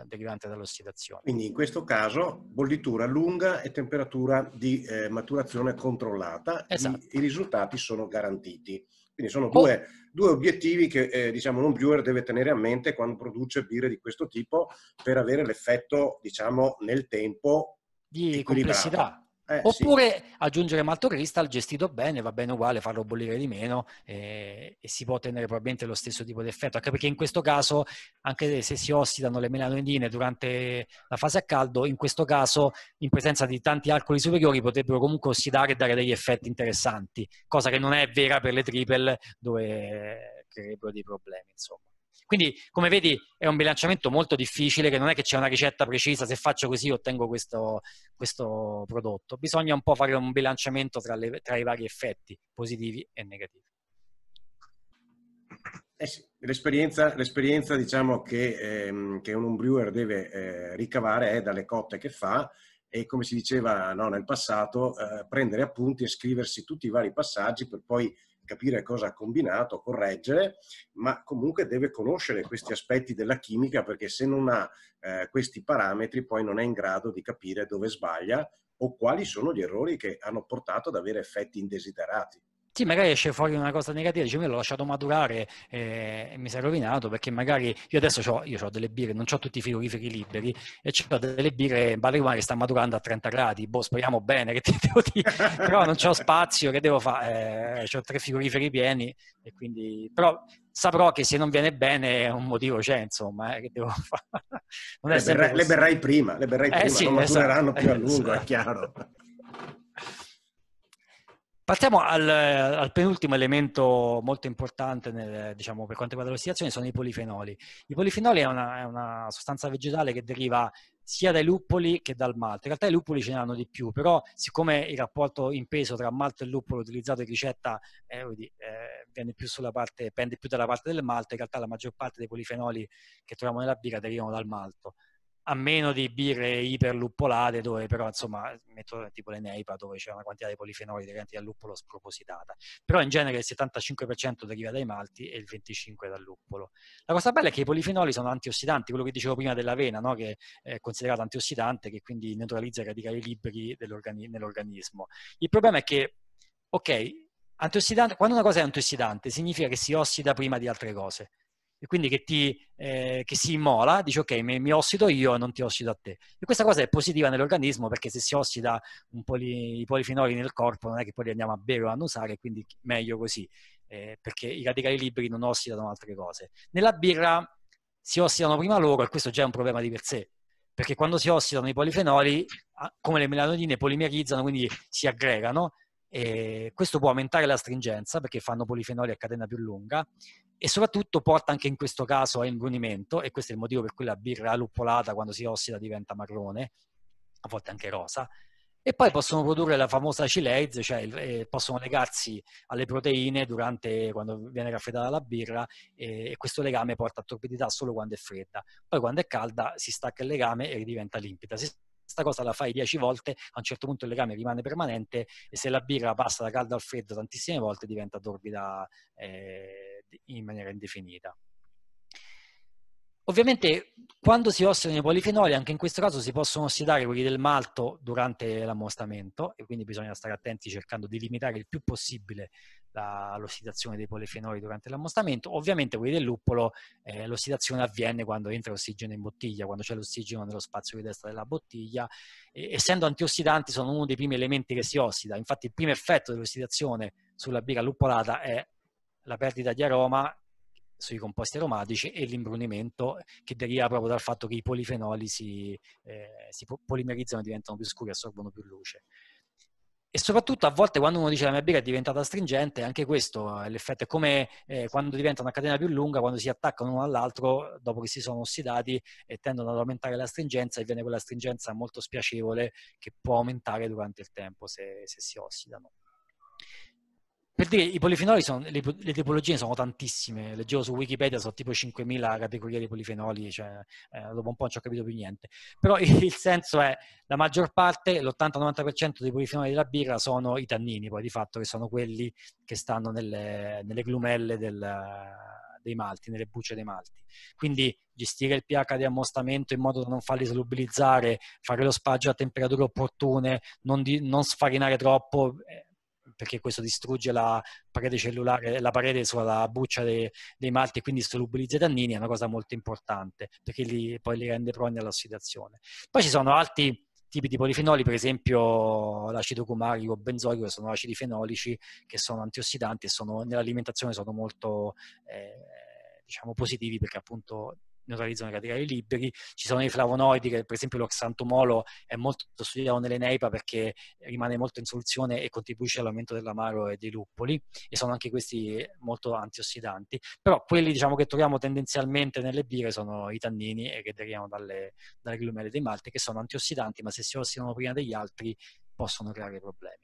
derivante dall'ossidazione. Quindi in questo caso bollitura lunga e temperatura di eh, maturazione controllata, esatto. I, I, risultati sono garantiti. Quindi sono oh. due, oh. due obiettivi che eh, diciamo, un brewer deve tenere a mente quando produce birre di questo tipo per avere l'effetto diciamo, nel tempo di complessità. Eh, Oppure sì. aggiungere Malto cristal gestito bene, va bene uguale, farlo bollire di meno eh, e si può ottenere probabilmente lo stesso tipo di effetto, anche perché in questo caso, anche se si ossidano le melanidine durante la fase a caldo, in questo caso in presenza di tanti alcoli superiori potrebbero comunque ossidare e dare degli effetti interessanti, cosa che non è vera per le triple dove creerebbero dei problemi. Insomma. Quindi, come vedi, è un bilanciamento molto difficile, che non è che c'è una ricetta precisa, se faccio così ottengo questo, questo prodotto. Bisogna un po' fare un bilanciamento tra, le, tra i vari effetti positivi e negativi. Eh sì, l'esperienza, l'esperienza diciamo, che, ehm, che, un brewer deve eh, ricavare è dalle cotte che fa e come si diceva no, nel passato, eh, prendere appunti e scriversi tutti i vari passaggi per poi capire cosa ha combinato, correggere, ma comunque deve conoscere questi aspetti della chimica perché se non ha eh, questi parametri poi non è in grado di capire dove sbaglia o quali sono gli errori che hanno portato ad avere effetti indesiderati. Sì, magari esce fuori una cosa negativa, dice, io l'ho lasciato maturare eh, e mi sei rovinato perché magari io adesso ho, io ho delle birre, non ho tutti i frigoriferi liberi e ho delle birre in Ballerina che sta maturando a 30 gradi, boh, speriamo bene che ti devo dire, però non ho spazio, che devo fare? Eh, ho tre frigoriferi pieni e quindi, però saprò che se non viene bene un motivo c'è, insomma, eh, che devo fare. Le berrai, le, berrai, prima, le berrai eh prima, sì, non esatto, matureranno più a lungo, è esatto. chiaro. Partiamo al, al, penultimo elemento molto importante nel, diciamo, per quanto riguarda l'ossidazione, sono i polifenoli. I polifenoli è una, è una, sostanza vegetale che deriva sia dai luppoli che dal malto. In realtà i luppoli ce ne hanno di più, però siccome il rapporto in peso tra malto e luppolo utilizzato in ricetta eh, eh, viene più sulla parte, pende più dalla parte del malto, in realtà la maggior parte dei polifenoli che troviamo nella birra derivano dal malto a meno di birre iperluppolate dove però insomma metto tipo le neipa dove c'è una quantità di polifenoli derivanti dal luppolo spropositata però in genere il 75% deriva dai malti e il 25% dal luppolo la cosa bella è che i polifenoli sono antiossidanti quello che dicevo prima dell'avena no? che è considerato antiossidante che quindi neutralizza i radicali liberi nell'organismo il problema è che ok quando una cosa è antiossidante significa che si ossida prima di altre cose e quindi che, ti, eh, che si immola, dice ok, mi, mi, ossido io e non ti ossido a te. E questa cosa è positiva nell'organismo perché se si ossida un poli, i polifenoli nel corpo non è che poi li andiamo a bere o a usare, quindi meglio così, eh, perché i radicali liberi non ossidano altre cose. Nella birra si ossidano prima loro e questo già è un problema di per sé, perché quando si ossidano i polifenoli, come le melanodine polimerizzano, quindi si aggregano e questo può aumentare la stringenza perché fanno polifenoli a catena più lunga e soprattutto porta anche in questo caso a imbrunimento e questo è il motivo per cui la birra luppolata quando si ossida diventa marrone, a volte anche rosa. E poi possono produrre la famosa chilase, cioè eh, possono legarsi alle proteine durante, quando viene raffreddata la birra e, e questo legame porta a torbidità solo quando è fredda. Poi quando è calda si stacca il legame e diventa limpida. Si questa cosa la fai dieci volte, a un certo punto il legame rimane permanente e se la birra passa da caldo al freddo tantissime volte diventa torbida eh, in maniera indefinita. Ovviamente quando si ossidano i polifenoli, anche in questo caso si possono ossidare quelli del malto durante l'ammostamento e quindi bisogna stare attenti cercando di limitare il più possibile l'ossidazione dei polifenoli durante l'ammostamento. Ovviamente quelli del luppolo, eh, l'ossidazione avviene quando entra ossigeno in bottiglia, quando c'è l'ossigeno nello spazio di destra della bottiglia. E, essendo antiossidanti sono uno dei primi elementi che si ossida. Infatti il primo effetto dell'ossidazione sulla birra luppolata è la perdita di aroma sui composti aromatici e l'imbrunimento che deriva proprio dal fatto che i polifenoli si, eh, si polimerizzano e diventano più scuri, e assorbono più luce. E soprattutto a volte quando uno dice la mia birra è diventata stringente, anche questo è l'effetto, è come eh, quando diventa una catena più lunga, quando si attaccano uno all'altro, dopo che si sono ossidati, e tendono ad aumentare la stringenza e viene quella stringenza molto spiacevole che può aumentare durante il tempo se, se si ossidano. Per dire, i polifenoli sono, le, le, tipologie sono tantissime, leggevo su Wikipedia, sono tipo 5.000 categorie di polifenoli, cioè, eh, dopo un po' non ci ho capito più niente. Però il, senso è, la maggior parte, l'80-90% dei polifenoli della birra sono i tannini, poi di fatto, che sono quelli che stanno nelle, nelle glumelle del, dei malti, nelle bucce dei malti. Quindi gestire il pH di ammostamento in modo da non farli solubilizzare, fare lo spaggio a temperature opportune, non, di, non sfarinare troppo... Eh, perché questo distrugge la parete cellulare, la parete sulla buccia dei, dei malti e quindi solubilizza i tannini, è una cosa molto importante perché li, poi li rende proni all'ossidazione. Poi ci sono altri tipi di polifenoli, per esempio l'acido cumarico o benzoico, sono acidi fenolici che sono antiossidanti e sono, nell'alimentazione sono molto eh, diciamo, positivi perché appunto neutralizzano i radicali liberi, ci sono i flavonoidi che per esempio l'oxantomolo è molto studiato nelle neipa perché rimane molto in soluzione e contribuisce all'aumento dell'amaro e dei luppoli e sono anche questi molto antiossidanti, però quelli diciamo, che troviamo tendenzialmente nelle birre sono i tannini e eh, che deriamo dalle, dalle glumele dei malti che sono antiossidanti ma se si ossidano prima degli altri possono creare problemi.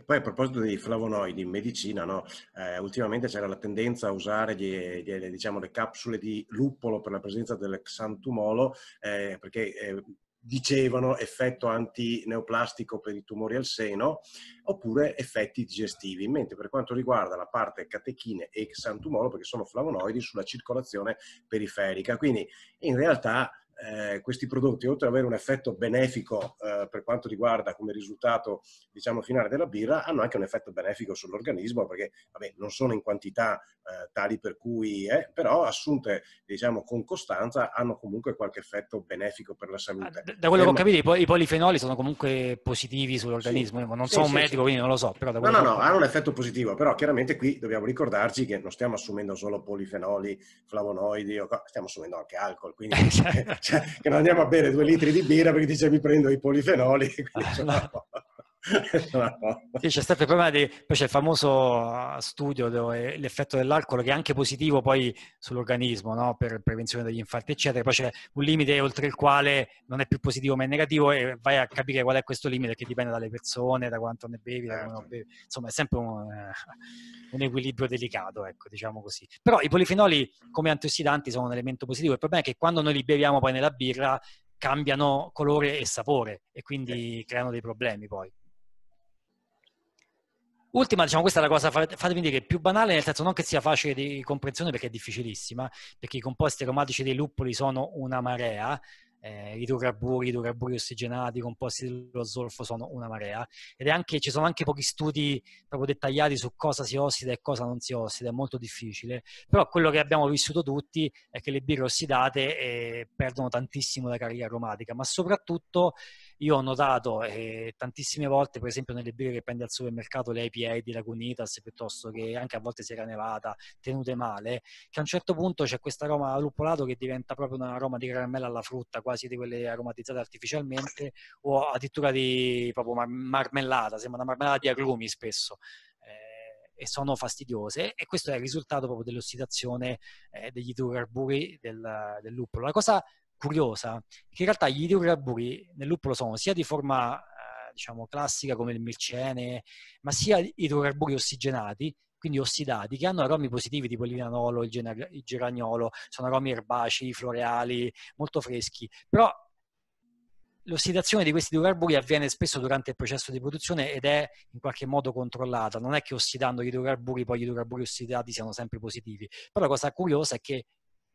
E poi a proposito dei flavonoidi in medicina, no? eh, ultimamente c'era la tendenza a usare gli, gli, diciamo, le capsule di luppolo per la presenza del xantumolo eh, perché eh, dicevano effetto antineoplastico per i tumori al seno oppure effetti digestivi, mentre per quanto riguarda la parte catechine e xantumolo, perché sono flavonoidi, sulla circolazione periferica. Quindi in realtà eh, questi prodotti, oltre ad avere un effetto benefico eh, per quanto riguarda come risultato diciamo, finale della birra, hanno anche un effetto benefico sull'organismo perché vabbè, non sono in quantità eh, tali per cui, eh, però assunte diciamo, con costanza hanno comunque qualche effetto benefico per la salute. Ah, da quello che ho ehm, capito i polifenoli sono comunque positivi sull'organismo, sì. non sono sì, un medico sì, quindi non lo so. Però da no, no, no, hanno un effetto positivo, però chiaramente qui dobbiamo ricordarci che non stiamo assumendo solo polifenoli, flavonoidi, stiamo assumendo anche alcol, quindi esatto cioè, che non andiamo a bere due litri di birra perché dice mi prendo i polifenoli. Quindi, eh, no. sì, c'è sempre il problema di, poi c'è il famoso uh, studio dove l'effetto dell'alcol che è anche positivo poi sull'organismo no? per prevenzione degli infarti eccetera, poi c'è un limite oltre il quale non è più positivo ma è negativo e vai a capire qual è questo limite che dipende dalle persone, da quanto ne bevi, da certo. non bevi. insomma è sempre un, eh, un, equilibrio delicato ecco diciamo così, però i polifenoli come antiossidanti sono un elemento positivo, il problema è che quando noi li beviamo poi nella birra cambiano colore e sapore e quindi eh. creano dei problemi poi. Ultima, diciamo, questa è la cosa, fatemi dire, più banale, nel senso non che sia facile di comprensione perché è difficilissima, perché i composti aromatici dei luppoli sono una marea, eh, idrocarburi, idrocarburi ossigenati, composti dello zolfo sono una marea ed è anche, ci sono anche pochi studi proprio dettagliati su cosa si ossida e cosa non si ossida, è molto difficile però quello che abbiamo vissuto tutti è che le birre ossidate eh, perdono tantissimo la carica aromatica ma soprattutto io ho notato eh, tantissime volte, per esempio, nelle birre che prendi al supermercato, le IPA di Lagunitas, piuttosto che anche a volte Sierra Nevada, tenute male, che a un certo punto c'è questo aroma luppolato che diventa proprio un aroma di caramella alla frutta, quasi di quelle aromatizzate artificialmente, o addirittura di proprio mar- marmellata, sembra una marmellata di agrumi spesso eh, e sono fastidiose e questo è il risultato proprio dell'ossidazione eh, degli idrocarburi del, del, luppolo. La cosa curiosa, che in realtà gli idrocarburi nel luppolo sono sia di forma eh, diciamo classica come il mercene, ma sia idrocarburi ossigenati, quindi ossidati, che hanno aromi positivi tipo il linanolo, il, gener- il geraniolo, sono aromi erbacei, floreali, molto freschi, però l'ossidazione di questi idrocarburi avviene spesso durante il processo di produzione ed è in qualche modo controllata. Non è che ossidando gli idrocarburi poi gli idrocarburi ossidati siano sempre positivi. Però la cosa curiosa è che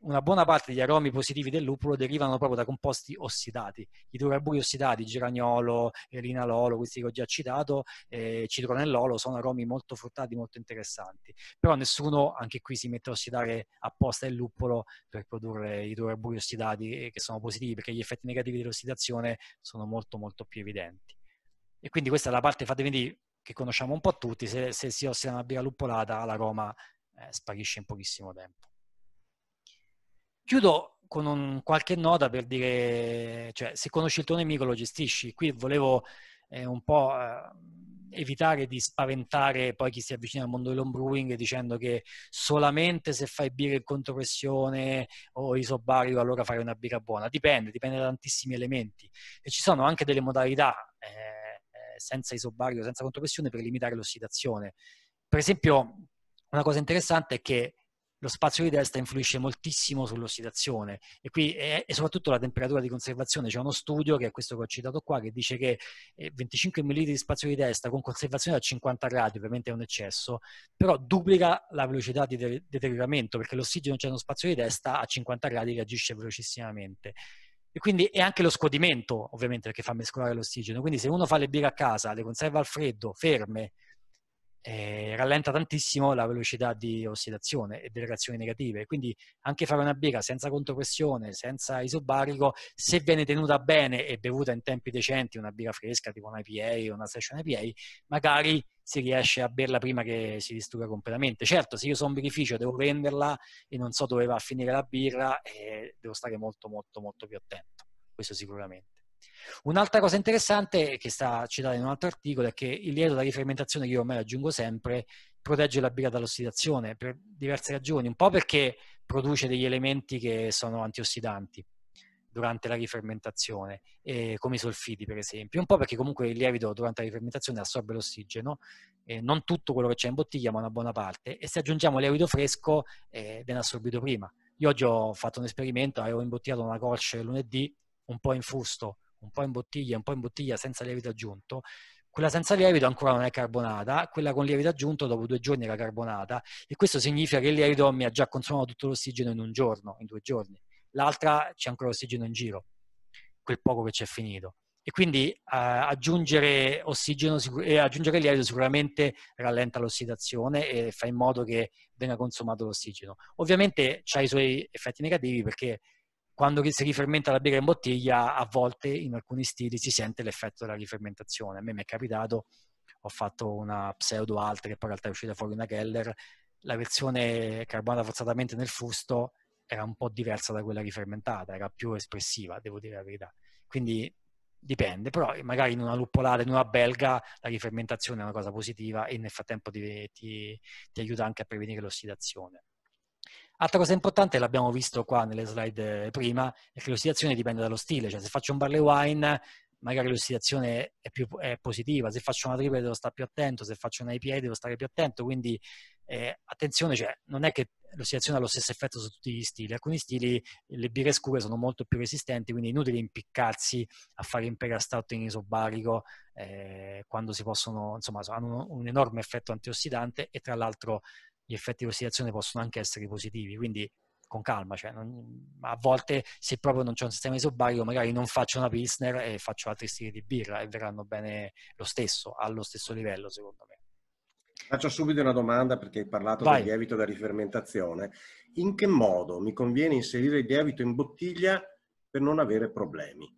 una buona parte degli aromi positivi del lupolo derivano proprio da composti ossidati, i idrocarburi ossidati, giragnolo, linalolo, questi che ho già citato, eh, citronellolo, sono aromi molto fruttati, molto interessanti. Però nessuno anche qui si mette a ossidare apposta il lupolo per produrre i idrocarburi ossidati eh, che sono positivi, perché gli effetti negativi dell'ossidazione sono molto molto più evidenti. E quindi questa è la parte, fatemi dire, che conosciamo un po' tutti, se, se si ossida una birra luppolata l'aroma eh, sparisce in pochissimo tempo. Chiudo con un, qualche nota per dire, cioè, se conosci il tuo nemico lo gestisci. Qui volevo eh, un po' eh, evitare di spaventare poi chi si avvicina al mondo dell'homebrewing dicendo che solamente se fai birra in contropressione o isobarico allora fai una birra buona. Dipende, dipende da tantissimi elementi. E ci sono anche delle modalità eh, eh senza isobarico, senza contropressione per limitare l'ossidazione. Per esempio, una cosa interessante è che lo spazio di testa influisce moltissimo sull'ossidazione e, qui, e, soprattutto la temperatura di conservazione. C'è uno studio, che è questo che ho citato qua, che dice che 25 eh, ml di spazio di testa con conservazione a 50 gradi, ovviamente è un eccesso, però duplica la velocità di deterioramento perché l'ossigeno c'è uno spazio di testa a 50 gradi reagisce velocissimamente. E quindi è anche lo scodimento, ovviamente, perché fa mescolare l'ossigeno. Quindi se uno fa le birre a casa, le conserva al freddo, ferme, eh, rallenta tantissimo la velocità di ossidazione e delle reazioni negative. Quindi anche fare una birra senza contropressione, senza isobarico, se viene tenuta bene e bevuta in tempi decenti, una birra fresca tipo un IPA o una session IPA, magari si riesce a berla prima che si distrugga completamente. Certo, se io sono un birrificio devo venderla e non so dove va a finire la birra, eh, devo stare molto molto molto più attento. Questo sicuramente. Un'altra cosa interessante che sta citata in un altro articolo è che il lieto da rifermentazione, che io ormai aggiungo sempre, protegge la birra dall'ossidazione per diverse ragioni, un po' perché produce degli elementi che sono antiossidanti durante la rifermentazione, eh, come i solfiti per esempio, un po' perché comunque il lievito durante la rifermentazione assorbe l'ossigeno, eh, non tutto quello che c'è in bottiglia ma una buona parte, e se aggiungiamo lievito fresco eh, viene assorbito prima. Io oggi ho fatto un esperimento, avevo imbottigliato una colce lunedì, un po' in fusto, un po' in bottiglia, un po' in bottiglia senza lievito aggiunto, quella senza lievito ancora non è carbonata, quella con lievito aggiunto dopo due giorni era carbonata e questo significa che il lievito mi ha già consumato tutto l'ossigeno in un giorno, in due giorni. L'altra c'è ancora ossigeno in giro, quel poco che c'è finito. E quindi eh, aggiungere ossigeno eh, aggiungere lievito sicuramente rallenta l'ossidazione e fa in modo che venga consumato l'ossigeno. Ovviamente ha i suoi effetti negativi perché quando si rifermenta la birra in bottiglia, a volte in alcuni stili si sente l'effetto della rifermentazione. A me mi è capitato, ho fatto una pseudo altre che poi in realtà è uscita fuori una Keller, la versione carbonata forzatamente nel fusto era un po' diversa da quella rifermentata, era più espressiva, devo dire la verità. Quindi dipende, però magari in una luppolata, in una belga, la rifermentazione è una cosa positiva e nel frattempo ti, ti, ti aiuta anche a prevenire l'ossidazione. Altra cosa importante, l'abbiamo visto qua nelle slide eh, prima, è che l'ossidazione dipende dallo stile, cioè se faccio un barley wine magari l'ossidazione è, più, è positiva, se faccio una triple devo stare più attento, se faccio una IPA devo stare più attento, quindi eh, attenzione, cioè, non è che l'ossidazione ha lo stesso effetto su tutti gli stili, alcuni stili le birre scure sono molto più resistenti, quindi è inutile impiccarsi a fare imperastato in isobarico eh, quando si possono, insomma, hanno un, un enorme effetto antiossidante e tra l'altro gli effetti di ossidazione possono anche essere positivi, quindi con calma, cioè non, a volte se proprio non c'è un sistema isobarico magari non faccio una Pilsner e faccio altri stili di birra e verranno bene lo stesso, allo stesso livello secondo me. Faccio subito una domanda perché hai parlato Vai. del lievito da rifermentazione. In che modo mi conviene inserire il lievito in bottiglia per non avere problemi?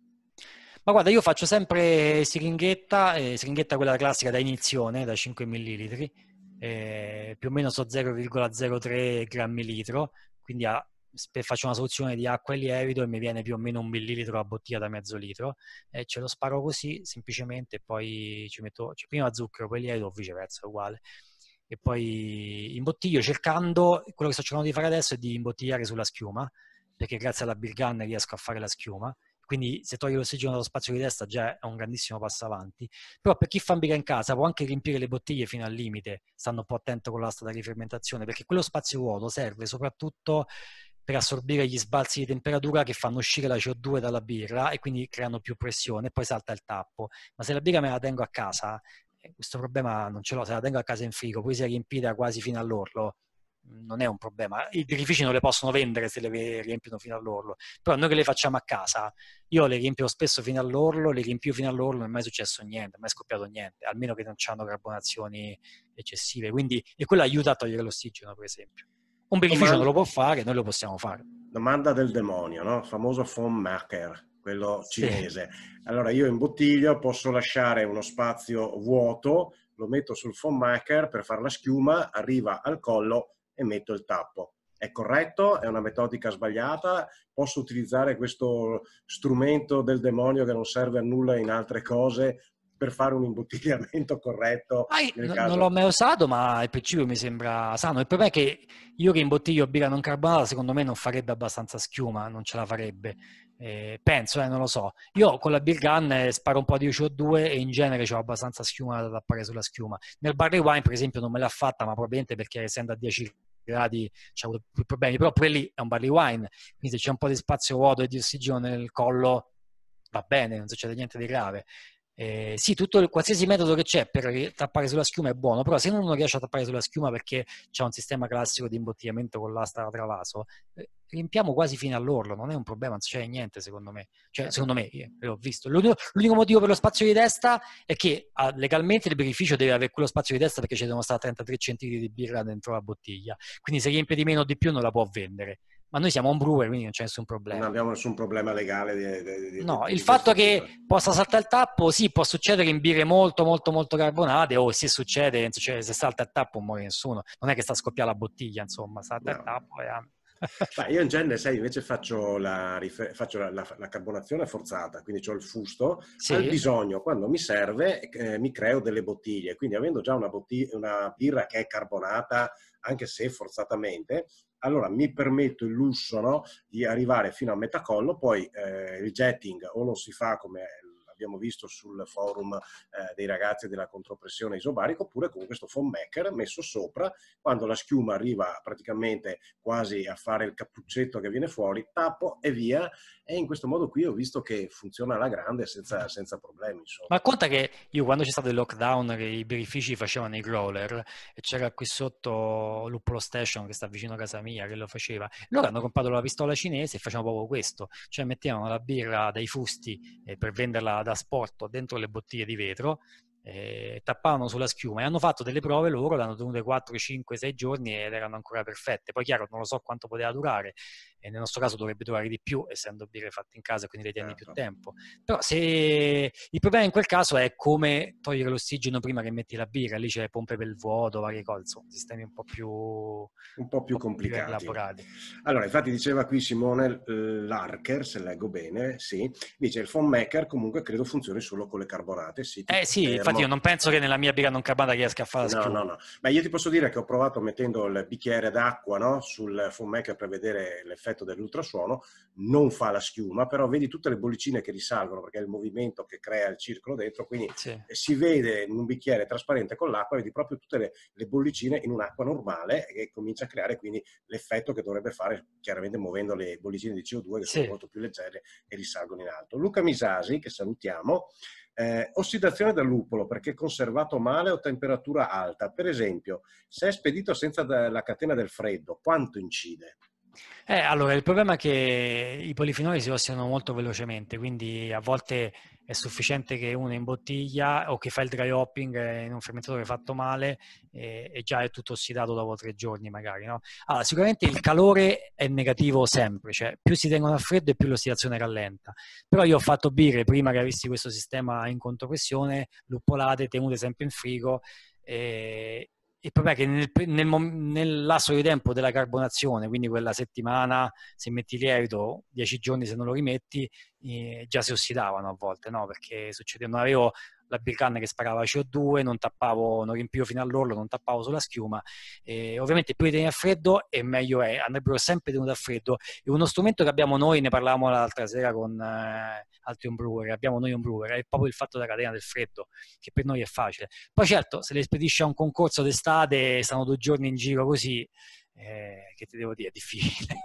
Ma guarda, io faccio sempre siringhetta, eh, siringhetta quella classica da inizione, da 5 millilitri, eh, più o meno so 0,03 grammi litro, quindi a, faccio una soluzione di acqua e lievito e mi viene più o meno un millilitro a bottiglia da mezzo litro, e ce lo sparo così semplicemente, poi ci metto cioè, prima zucchero, poi lievito o viceversa, uguale. E poi imbottiglio cercando, quello che sto cercando di fare adesso è di imbottigliare sulla schiuma, perché grazie alla Birgan riesco a fare la schiuma quindi se togli l'ossigeno dallo spazio di testa già è un grandissimo passo avanti. Però per chi fa fambica in casa può anche riempire le bottiglie fino al limite, stando un po' attento con l'asta da rifermentazione, perché quello spazio vuoto serve soprattutto per assorbire gli sbalzi di temperatura che fanno uscire la CO2 dalla birra e quindi creano più pressione e poi salta il tappo. Ma se la birra me la tengo a casa, eh, questo problema non ce l'ho, se la tengo a casa in frigo, poi si è riempita quasi fino all'orlo, non è un problema. I birrifici non le possono vendere se le riempiono fino all'orlo, però noi che le facciamo a casa, io le riempio spesso fino all'orlo, le riempio fino all'orlo, non è mai successo niente, non è mai scoppiato niente, almeno che non hanno carbonazioni eccessive. Quindi, e quello aiuta a togliere l'ossigeno, per esempio. Un birrificio Domanda... non lo può fare, noi lo possiamo fare. Domanda del demonio, no? Il famoso phone maker, quello cinese. Sì. Allora, io in bottiglia posso lasciare uno spazio vuoto, lo metto sul phone maker per fare la schiuma, arriva al collo, e metto il tappo. È corretto? È una metodica sbagliata? Posso utilizzare questo strumento del demonio che non serve a nulla in altre cose per fare un imbottigliamento corretto. No, non l'ho mai usato, ma il principio mi sembra sano. Il problema è che io che imbottiglio birra non carbonata, secondo me non farebbe abbastanza schiuma, non ce la farebbe. Eh, penso, eh, non lo so. Io con la beer gun eh, sparo un po' di co 2 e in genere ho abbastanza schiuma da tappare sulla schiuma. Nel barley wine, per esempio, non me l'ha fatta, ma probabilmente perché essendo a 10 gradi c'è cioè, avuto più problemi, però pure lì è un barley wine, quindi se c'è un po' di spazio vuoto e di ossigeno nel collo va bene, non succede niente di grave. Eh, sì, tutto il, qualsiasi metodo che c'è per tappare sulla schiuma è buono, però se uno non riesce a tappare sulla schiuma perché c'è un sistema classico di imbottigliamento con l'asta travaso, eh, riempiamo quasi fino all'orlo, non è un problema, non c'è niente secondo me. Cioè, eh. secondo me, l'ho visto. L'unico, l'unico, motivo per lo spazio di testa è che ah, legalmente il birrificio deve avere quello spazio di testa perché ci devono stare 33 centilitri di birra dentro la bottiglia, quindi se riempie di meno o di più non la può vendere ma noi siamo un brewer, quindi non c'è nessun problema. Non abbiamo nessun problema legale. Di, di, di no, il fatto che tipo. possa saltare il tappo, sì, può succedere in birre molto, molto, molto carbonate, o se succede, se salta il tappo muore nessuno. Non è che sta a scoppiare la bottiglia, insomma, salta no. il tappo e... Ma io in genere, sai, invece faccio la, faccio la, la, la carbonazione forzata, quindi ho il fusto, sì. al bisogno, quando mi serve eh, mi creo delle bottiglie, quindi avendo già una, bottig- una birra che è carbonata anche se forzatamente, allora mi permetto il lusso no, di arrivare fino a metà collo, poi eh, il jetting o lo si fa come abbiamo visto sul forum eh, dei ragazzi della contropressione isobarica, oppure con questo foam maker messo sopra, quando la schiuma arriva praticamente quasi a fare il cappuccetto che viene fuori, tappo e via, e in questo modo qui ho visto che funziona alla grande senza, senza problemi. Insomma. Ma conta che io quando c'è stato il lockdown che i birrifici facevano i crawler e c'era qui sotto l'Uppolo Station che sta vicino a casa mia che lo faceva, loro hanno comprato la pistola cinese e facevano proprio questo, cioè mettevano la birra dai fusti eh, per venderla da sport dentro le bottiglie di vetro eh, tappavano sulla schiuma e hanno fatto delle prove loro, le hanno tenute 4, 5, 6 giorni ed erano ancora perfette. Poi chiaro, non lo so quanto poteva durare e nel nostro caso dovrebbe durare di più essendo birre fatte in casa, quindi le tieni certo. più tempo. Però se il problema in quel caso è come togliere l'ossigeno prima che metti la birra, lì c'è pompe per il vuoto, varie cose, insomma, sistemi un po' più un po' più un po complicati. Più allora, infatti diceva qui Simone eh, Larker, se leggo bene, sì, dice il phone maker comunque credo funzioni solo con le carbonate, sì. Eh sì, eh, infatti Infatti, io non penso che nella mia birra non carbata riesca a fare. No, schiuma. no, no. Ma io ti posso dire che ho provato mettendo il bicchiere d'acqua no? sul foam maker per vedere l'effetto dell'ultrasuono. Non fa la schiuma, però vedi tutte le bollicine che risalgono perché è il movimento che crea il circolo dentro. Quindi sì. Eh, si vede in un bicchiere trasparente con l'acqua, vedi proprio tutte le, le bollicine in un'acqua normale e comincia a creare quindi l'effetto che dovrebbe fare chiaramente muovendo le bollicine di CO2 che sì. sono molto più leggere e risalgono in alto. Luca Misasi, che salutiamo, eh, ossidazione del lupolo perché conservato male o temperatura alta, per esempio, se è spedito senza la catena del freddo, quanto incide? Eh, allora, il problema è che i polifenoli si ossidano molto velocemente, quindi a volte è sufficiente che uno in bottiglia o che fa il dry hopping in un fermentatore fatto male e, e già è tutto ossidato dopo tre giorni magari. No? Allora, sicuramente il calore è negativo sempre, cioè più si tengono a freddo e più l'ossidazione rallenta. Però io ho fatto birre prima che avessi questo sistema in contropressione, luppolate, tenute sempre in frigo. E, il problema è che nel, nel, nel, lasso di tempo della carbonazione, quindi quella settimana, se metti lievito, dieci giorni se non lo rimetti, eh, già si ossidavano a volte, no? Perché succedeva, non avevo la Bill can che sparava CO2, non tappavo, non riempivo fino all'orlo, non tappavo sulla schiuma. E ovviamente più tieni a freddo e meglio è, andrebbero sempre tenuti a freddo. E uno strumento che abbiamo noi, ne parlavamo l'altra sera con eh, altri brewer, abbiamo noi un brewer, è proprio il fatto della catena del freddo, che per noi è facile. Poi certo, se le spedisci a un concorso d'estate, stanno due giorni in giro così, eh, che ti devo dire, è difficile.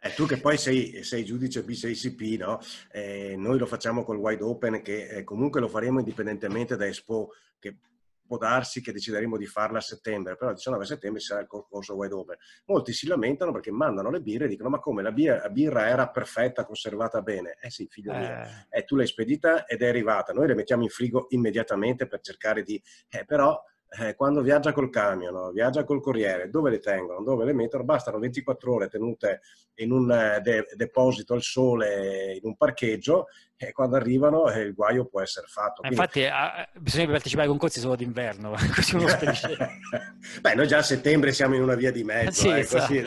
eh, tu che poi sei, sei giudice B6CP, no? eh, noi lo facciamo col wide open che eh, comunque lo faremo indipendentemente da Expo, che può darsi che decideremo di farla a settembre, però il 19 settembre sarà il concorso wide open. Molti si lamentano perché mandano le birre e dicono ma come la birra, la birra era perfetta, conservata bene. Eh sì, figlio eh. mio, eh, tu l'hai spedita ed è arrivata, noi le mettiamo in frigo immediatamente per cercare di... Eh, però eh, quando viaggia col camion, viaggia col corriere, dove le tengono, dove le mettono, bastano 24 ore tenute in un eh, de- deposito al sole, in un parcheggio e quando arrivano eh, il guaio può essere fatto. Eh, Quindi... Infatti a, eh, bisognerebbe partecipare ai concorsi solo d'inverno, così uno Beh, noi già a settembre siamo in una via di mezzo, sì, eh, esatto. così,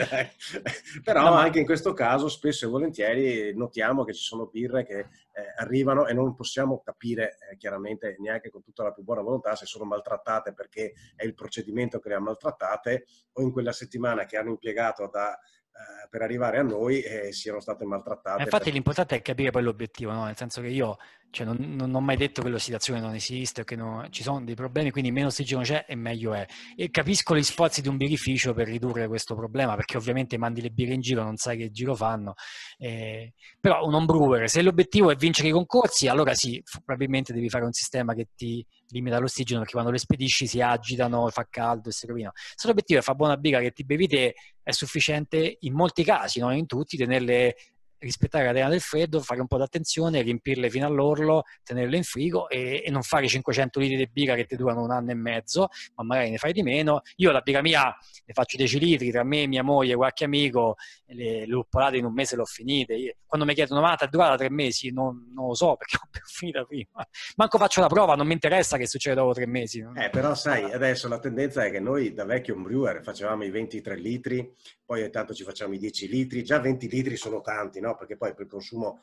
però no, ma... anche in questo caso spesso e volentieri notiamo che ci sono birre che eh, arrivano e non possiamo capire eh, chiaramente neanche con tutta la più buona volontà se sono maltrattate perché è il procedimento che le ha maltrattate o in quella settimana che hanno impiegato da eh, per arrivare a noi e siano state maltrattate. Infatti per... l'importante è capire poi l'obiettivo, no? nel senso che io cioè, non, non, ho mai detto che l'ossidazione non esiste o che non... ci sono dei problemi, quindi meno ossigeno c'è e meglio è. E capisco gli sforzi di un birrificio per ridurre questo problema, perché ovviamente mandi le birre in giro, non sai che giro fanno. Eh, però un home brewer, se l'obiettivo è vincere i concorsi, allora sì, probabilmente devi fare un sistema che ti limita l'ossigeno perché quando le spedisci si agitano, fa caldo e si rovina. Se l'obiettivo è fare buona birra che ti bevi te, è sufficiente in molti casi, non in tutti, tenerle rispettare la catena del freddo, fare un po' d'attenzione, riempirle fino all'orlo, tenerle in frigo e, e non fare 500 litri di birra che ti durano un anno e mezzo, ma magari ne fai di meno. Io la birra mia ne faccio 10 litri, tra me, mia moglie, qualche amico, le luppolate in un mese le ho finite. quando mi chiedono, ma ti è durata tre mesi? Non, non, lo so perché ho finita prima. Manco faccio la prova, non mi interessa che succede dopo tre mesi. Eh, però sai, adesso la tendenza è che noi da vecchio brewer facevamo i 23 litri, poi ogni tanto ci facciamo i 10 litri, già 20 litri sono tanti, no? perché poi per il consumo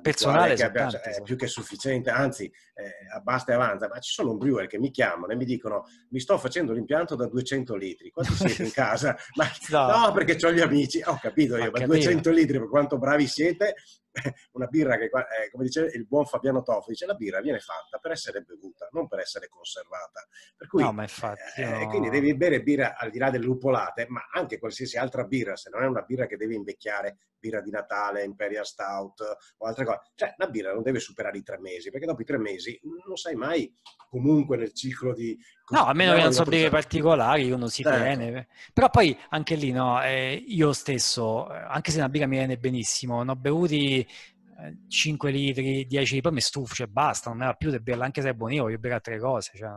personale eh, che abbiamo, è più che sufficiente, anzi eh, basta e avanza, ma ci sono un brewer che mi chiamano e mi dicono mi sto facendo l'impianto da 200 litri, quanti siete in casa? Ma, no. no. perché ho gli amici, ho capito io, ma, ma 200 litri per quanto bravi siete, una birra che, eh, come dice il buon Fabiano Toffi, dice la birra viene fatta per essere bevuta, non per essere conservata. Per cui, no, ma infatti, eh, no. Quindi devi bere birra al di là delle lupolate, ma anche qualsiasi altra birra, se non è una birra che devi invecchiare, birra di Natale, Imperial Stout, altre cose. Cioè, la birra non deve superare i tre mesi, perché dopo i tre mesi non sai mai comunque nel ciclo di... No, a meno che non so dei particolari, uno si certo. tiene. Però poi anche lì, no, eh, io stesso, eh, anche se una birra mi viene benissimo, non ho bevuti 5 eh, litri, 10 litri, poi mi stufo, cioè basta, non me va più di berla, anche se è buona, io voglio bere altre cose, cioè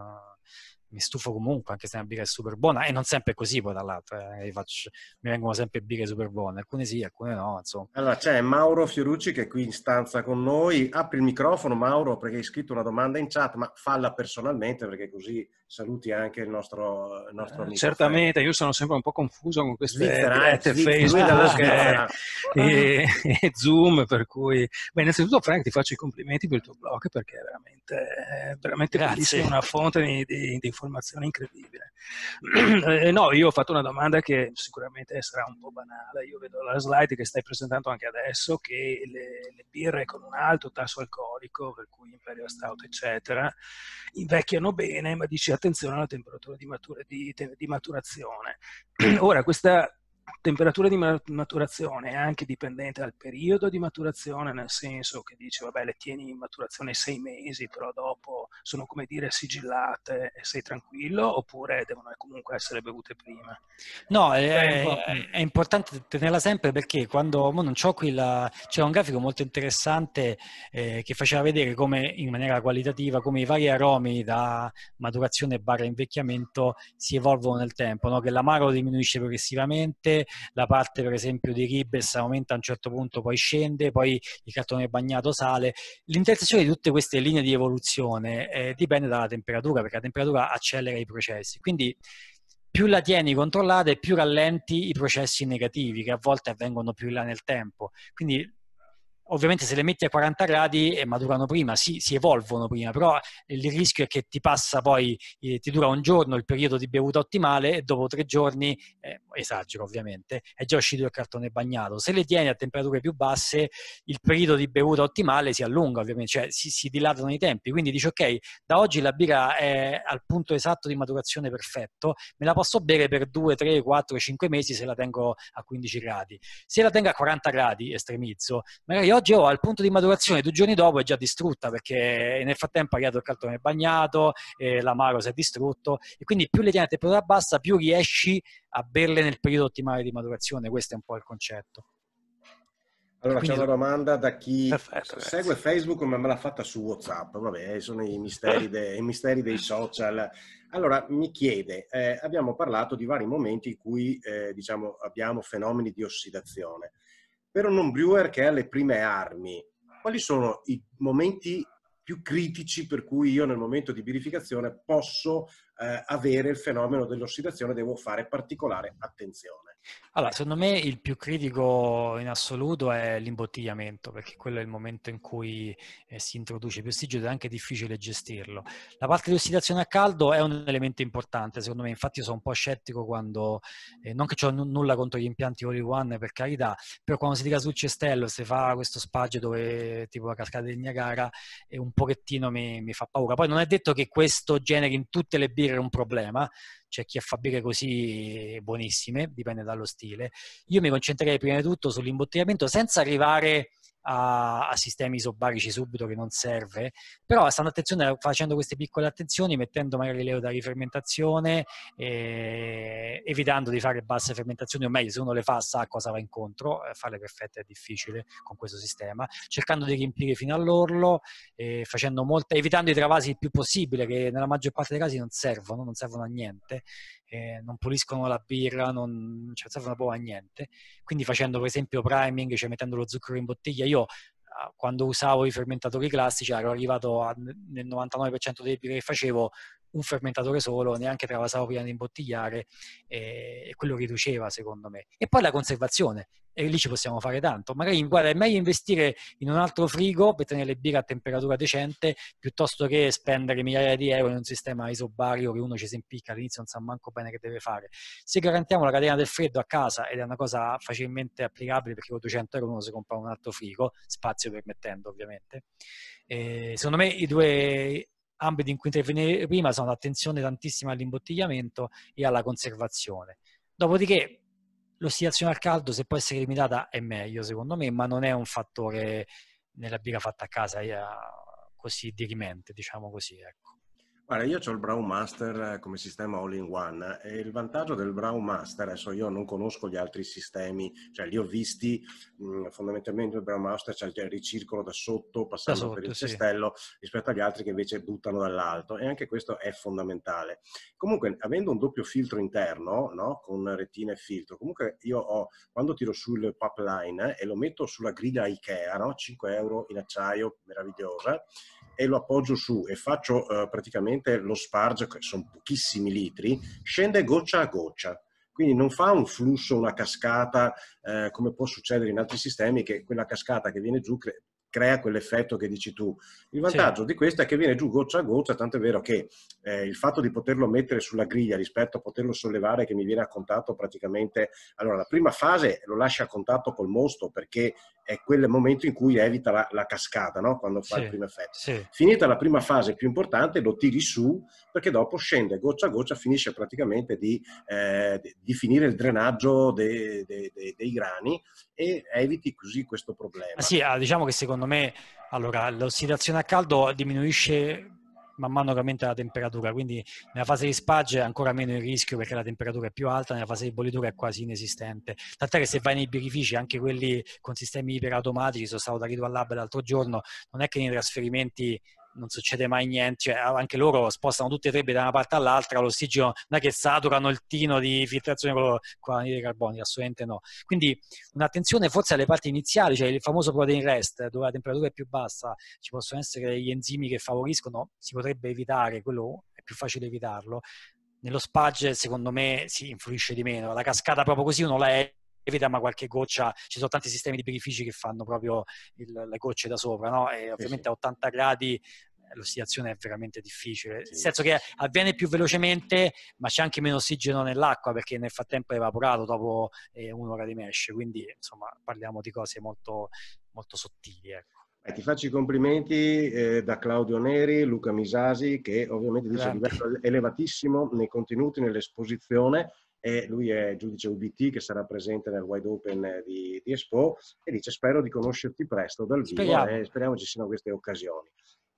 mi stufo comunque, anche se una birra è super buona, e non sempre è così poi dall'altro, eh, faccio, mi vengono sempre birre super buone, alcune sì, alcune no, insomma. Allora c'è Mauro Fiorucci che è qui in stanza con noi, apri il microfono Mauro perché hai scritto una domanda in chat, ma falla personalmente perché così saluti anche il nostro, il nostro eh, amico. Eh, certamente, Fred. io sono sempre un po' confuso con queste eh, dirette Facebook eh, e, e, e, Zoom, per cui... Beh, innanzitutto Frank ti faccio i complimenti per il tuo blog perché è veramente, è veramente bellissimo, una fonte di, di, di informazione incredibile. eh, no, io ho fatto una domanda che sicuramente sarà un po' banale. Io vedo la slide che stai presentando anche adesso, che le, le birre con un alto tasso alcolico, per cui Imperial Stout, eccetera, invecchiano bene, ma dici attenzione alla temperatura di, matura, di, di maturazione. Ora, questa temperatura di maturazione è anche dipendente dal periodo di maturazione, nel senso che dice, vabbè, le tieni in maturazione sei mesi, però dopo sono come dire sigillate e sei tranquillo, oppure devono comunque essere bevute prima? No, è, è, è importante tenerla sempre perché quando non ho qui c'è un grafico molto interessante eh, che faceva vedere come in maniera qualitativa come i vari aromi da maturazione barra invecchiamento si evolvono nel tempo, no? che l'amaro diminuisce progressivamente la parte per esempio di Ribes aumenta a un certo punto, poi scende, poi il cartone bagnato sale. L'intersezione di tutte queste linee di evoluzione eh, dipende dalla temperatura, perché la temperatura accelera i processi. Quindi più la tieni controllata e più rallenti i processi negativi che a volte avvengono più in là nel tempo. Quindi ovviamente se le metti a 40 gradi eh, maturano prima, si, si, evolvono prima, però il rischio è che ti passa poi, eh, ti dura un giorno il periodo di bevuta ottimale e dopo tre giorni, eh, esagero ovviamente, è già uscito il cartone bagnato. Se le tieni a temperature più basse, il periodo di bevuta ottimale si allunga ovviamente, cioè si, si dilatano i tempi, quindi dici ok, da oggi la birra è al punto esatto di maturazione perfetto, me la posso bere per 2, 3, 4, 5 mesi se la tengo a 15 gradi. Se la tengo a 40 gradi, estremizzo, magari oggi oh, al punto di maturazione due giorni dopo è già distrutta perché nel frattempo ha creato il cartone bagnato, eh, l'amaro si è distrutto e quindi più le tieni a temperatura bassa più riesci a berle nel periodo ottimale di maturazione, questo è un po' il concetto. Allora c'è una domanda da chi Perfetto, segue Facebook ma me l'ha fatta su Whatsapp, vabbè sono i misteri, de, i misteri dei social. Allora mi chiede, eh, abbiamo parlato di vari momenti in cui eh, diciamo, abbiamo fenomeni di ossidazione per un non brewer che ha le prime armi, quali sono i momenti più critici per cui io nel momento di birificazione posso eh, avere il fenomeno dell'ossidazione, devo fare particolare attenzione? Allora, secondo me il più critico in assoluto è l'imbottigliamento, perché quello è il momento in cui eh, si introduce più ossigeno ed è anche difficile gestirlo. La parte di ossidazione a caldo è un elemento importante, secondo me, infatti io sono un po' scettico quando, eh, non che ho n- nulla contro gli impianti all one per carità, però quando si tira sul cestello, se fa questo spagio dove tipo la cascata del Niagara, eh, un pochettino mi, mi fa paura. Poi non è detto che questo generi in tutte le birre un problema, c'è chi fa birre così eh, buonissime, dipende dallo stile sottile. Io mi concentrerei prima di tutto sull'imbottigliamento senza arrivare a, a, sistemi isobarici subito che non serve, però stando attenzione, facendo queste piccole attenzioni, mettendo magari l'euda di fermentazione, eh, evitando di fare basse fermentazioni, o meglio, se uno le fa sa a cosa va incontro, eh, farle perfette è difficile con questo sistema, cercando di riempire fino all'orlo, eh, molte, evitando i travasi il più possibile, che nella maggior parte dei casi non servono, non servono a niente, eh, non puliscono la birra, non, non ci cioè, servono proprio a niente. Quindi facendo per esempio priming, cioè mettendo lo zucchero in bottiglia, io ah, quando usavo i fermentatori classici ero arrivato a, nel 99% dei birre che facevo un fermentatore solo, neanche travasavo prima di imbottigliare eh, e quello riduceva secondo me. E poi la conservazione, e lì ci possiamo fare tanto. Magari guarda, è meglio investire in un altro frigo per tenere le birre a temperatura decente piuttosto che spendere migliaia di euro in un sistema isobario che uno ci si impicca all'inizio non sa manco bene che deve fare. Se garantiamo la catena del freddo a casa, ed è una cosa facilmente applicabile perché con 200 euro uno si compra un altro frigo, spazio permettendo ovviamente, eh, secondo me i due ambiti in cui intervenire prima sono l'attenzione tantissima all'imbottigliamento e alla conservazione. Dopodiché l'ossidazione al caldo, se può essere limitata, è meglio secondo me, ma non è un fattore nella birra fatta a casa eh, così dirimente, diciamo così. Ecco. Guarda, io ho il Brown Master eh, come sistema all-in-one e il vantaggio del Brown Master, adesso io non conosco gli altri sistemi, cioè li ho visti mh, mm, fondamentalmente il Brown Master c'è cioè il ricircolo da sotto passando da sotto, per il sì. cestello rispetto agli altri che invece buttano dall'alto e anche questo è fondamentale. Comunque avendo un doppio filtro interno no, con retina e filtro, comunque io ho, quando tiro sul pipeline eh, e lo metto sulla griglia Ikea, no, 5 euro in acciaio, meravigliosa, e lo appoggio su e faccio eh, praticamente lo sparge, che sono pochissimi litri, scende goccia a goccia. Quindi non fa un flusso, una cascata, eh, come può succedere in altri sistemi, che quella cascata che viene giù crea quell'effetto che dici tu. Il vantaggio sì. di questo è che viene giù goccia a goccia, tanto è vero che eh, il fatto di poterlo mettere sulla griglia rispetto a poterlo sollevare che mi viene a contatto praticamente... Allora, la prima fase lo lascia a contatto col mosto perché è quel momento in cui evita la, la cascata, no? quando fa sì. il primo effetto. Sì. Finita la prima fase più importante, lo tiri su perché dopo scende goccia a goccia, finisce praticamente di, eh, di finire il drenaggio de, de, de, dei grani e eviti così questo problema. Ah, sì, ah, diciamo che secondo secondo me, allora, l'ossidazione a caldo diminuisce man mano che aumenta la temperatura, quindi nella fase di spagge è ancora meno il rischio perché la temperatura è più alta, nella fase di bollitura è quasi inesistente. Tant'è che se vai nei birrifici, anche quelli con sistemi iperautomatici, sono stato da Ritual Lab l'altro giorno, non è che nei trasferimenti non succede mai niente, cioè, anche loro spostano tutte e tre da una parte all'altra, l'ossigeno non è che saturano il tino di filtrazione con l'anidride carbonica, assolutamente no. Quindi un'attenzione forse alle parti iniziali, cioè il famoso protein rest, dove la temperatura è più bassa, ci possono essere gli enzimi che favoriscono, si potrebbe evitare, quello è più facile evitarlo. Nello spudge secondo me si influisce di meno, la cascata proprio così uno la è evita ma qualche goccia, ci sono tanti sistemi di birrifici che fanno proprio il, le gocce da sopra, no? E ovviamente a 80 gradi l'ossidazione è veramente difficile, sì. nel senso che avviene più velocemente, ma c'è anche meno ossigeno nell'acqua perché nel frattempo è evaporato dopo eh, un'ora di mesh, quindi insomma parliamo di cose molto, molto sottili. Ecco. Eh, ti faccio i complimenti eh, da Claudio Neri, Luca Misasi, che ovviamente dice Grande. un livello elevatissimo nei contenuti, nell'esposizione. E lui è giudice UBT che sarà presente nel Wide Open di, di Expo e dice spero di conoscerti presto dal vivo speriamo. e eh, speriamo ci siano queste occasioni.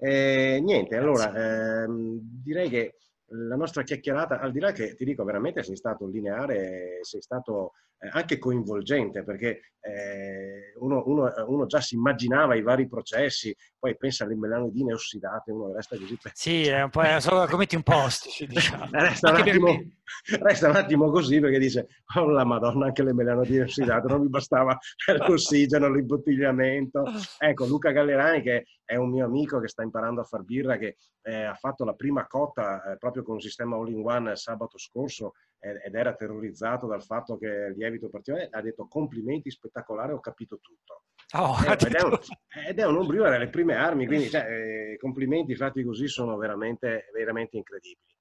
E, eh, niente, allora ehm, direi che la nostra chiacchierata, al di là che ti dico veramente sei stato lineare, sei stato eh, anche coinvolgente, perché eh, uno, uno, uno, già si immaginava i vari processi, poi pensa alle melanidine ossidate, uno resta così. Per... Sì, è un po' è argomenti un po' ostici, diciamo. resta, un attimo, resta, un attimo, così perché dice, oh la madonna, anche le melanidine ossidate, non mi bastava l'ossigeno, l'imbottigliamento. Ecco, Luca Gallerani, che è un mio amico che sta imparando a far birra, che eh, ha fatto la prima cotta eh, proprio con un sistema all-in-one sabato scorso, ed era terrorizzato dal fatto che il lievito partiva, ha detto complimenti, spettacolare, ho capito tutto. Oh, ecco, ed, è un, ed è un ombrio, era le prime armi, quindi cioè, eh, complimenti fatti così sono veramente, veramente incredibili.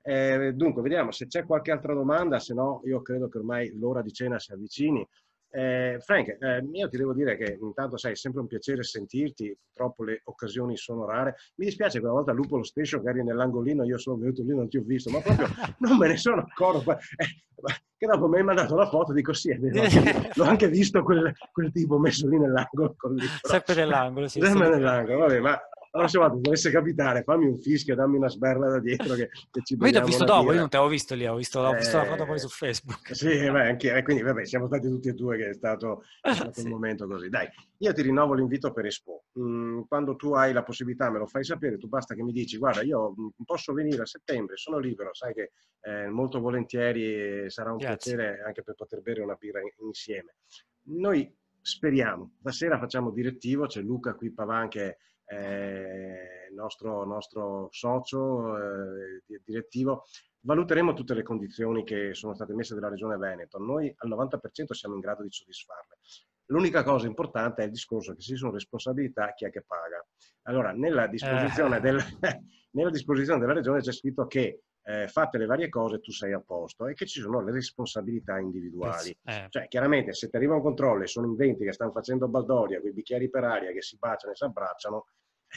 Eh, dunque, vediamo se c'è qualche altra domanda, se no io credo che ormai l'ora di cena si avvicini. Eh, Frank, eh, io ti devo dire che intanto sai, è sempre un piacere sentirti, purtroppo le occasioni sono rare. Mi dispiace quella volta Lupo lo Station che eri nell'angolino, io sono venuto lì, non ti ho visto, ma proprio non me ne sono accorto. Eh, che dopo mi hai mandato la foto, dico sì, vero, l'ho anche visto quel, quel tipo messo lì nell'angolo. Lì, sempre nell'angolo, sì. Sempre sì. nell'angolo, vabbè, ma allora se vado, dovesse capitare, fammi un fischio, dammi una sberla da dietro che, che ci Ma ti ho visto dopo, io non ti avevo visto lì, ho visto, ho visto la foto poi eh, su Facebook. Sì, beh, anche, eh, quindi vabbè, siamo stati tutti e due che è stato, è eh, stato sì. un momento così. Dai, io ti rinnovo l'invito per Expo. Mm, quando tu hai la possibilità me lo fai sapere, tu basta che mi dici, guarda, io mm, posso venire a settembre, sono libero, sai che eh, molto volentieri eh, sarà un Grazie. piacere anche per poter bere una birra insieme. Noi speriamo. Stasera facciamo direttivo, c'è Luca qui Pavan che eh, nostro, nostro, socio eh, direttivo, valuteremo tutte le condizioni che sono state messe dalla Regione Veneto. Noi al 90% siamo in grado di soddisfarle. L'unica cosa importante è il discorso che se ci sono responsabilità, chi è che paga? Allora, nella disposizione, eh. del, nella disposizione della Regione c'è scritto che eh, fatte le varie cose tu sei a posto e che ci sono le responsabilità individuali. Eh. Cioè, chiaramente se ti arriva un controllo e sono in 20 che stanno facendo baldoria, quei bicchieri per aria che si baciano e si abbracciano,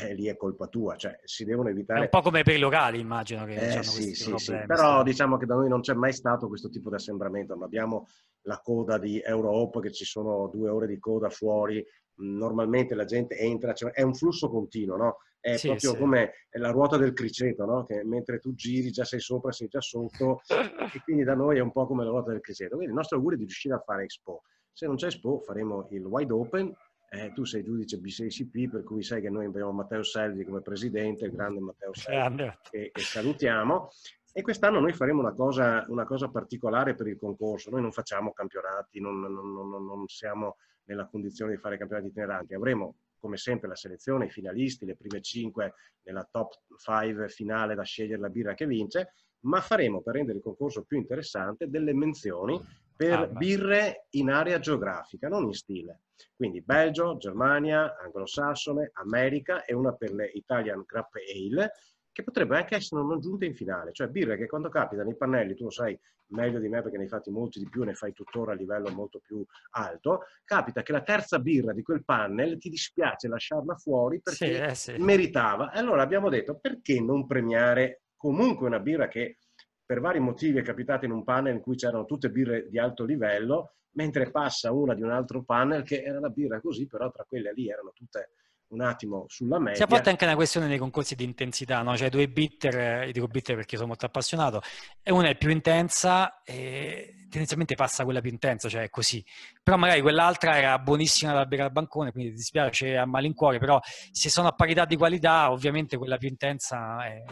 eh, lì è colpa tua, cioè si devono evitare... È un po' come per i locali immagino che eh, sì, sì, sì, Però diciamo che da noi non c'è mai stato questo tipo di assembramento, non abbiamo la coda di Europe che ci sono due ore di coda fuori, normalmente la gente entra, cioè è un flusso continuo, no? è sì, proprio sì. come la ruota del criceto, no? che mentre tu giri già sei sopra, sei già sotto, e quindi da noi è un po' come la ruota del criceto. Quindi il nostro augurio è di riuscire a fare Expo. Se non c'è Expo faremo il wide open, eh, tu sei giudice B6CP, per cui sai che noi abbiamo Matteo Selvi come presidente, il grande Matteo Selvi, che, che salutiamo. E quest'anno noi faremo una cosa, una cosa, particolare per il concorso. Noi non facciamo campionati, non, non, non, non siamo nella condizione di fare campionati itineranti. Avremo come sempre la selezione, i finalisti, le prime 5 nella top 5 finale da scegliere la birra che vince, ma faremo per rendere il concorso più interessante delle menzioni mm. per ah, birre in area geografica, non in stile. Quindi Belgio, Germania, anglosassone, America e una per le Italian Grappe Ale che potrebbero anche essere non giunte in finale, cioè birre che quando capita nei pannelli, tu lo sai meglio di me perché ne hai fatti molti di più, ne fai tuttora a livello molto più alto, capita che la terza birra di quel panel ti dispiace lasciarla fuori perché sì, eh, sì. meritava. E allora abbiamo detto perché non premiare comunque una birra che per vari motivi è capitata in un panel in cui c'erano tutte birre di alto livello, mentre passa una di un altro panel che era la birra così, però tra quelle lì erano tutte un attimo sulla media. Si apporta anche una questione dei concorsi di intensità, no? cioè due bitter, io eh, dico bitter perché sono molto appassionato, e una è più intensa e tendenzialmente passa quella più intensa, cioè è così. Però magari quell'altra era buonissima da bere al bancone, quindi ti dispiace a malincuore, però se sono a parità di qualità ovviamente quella più intensa è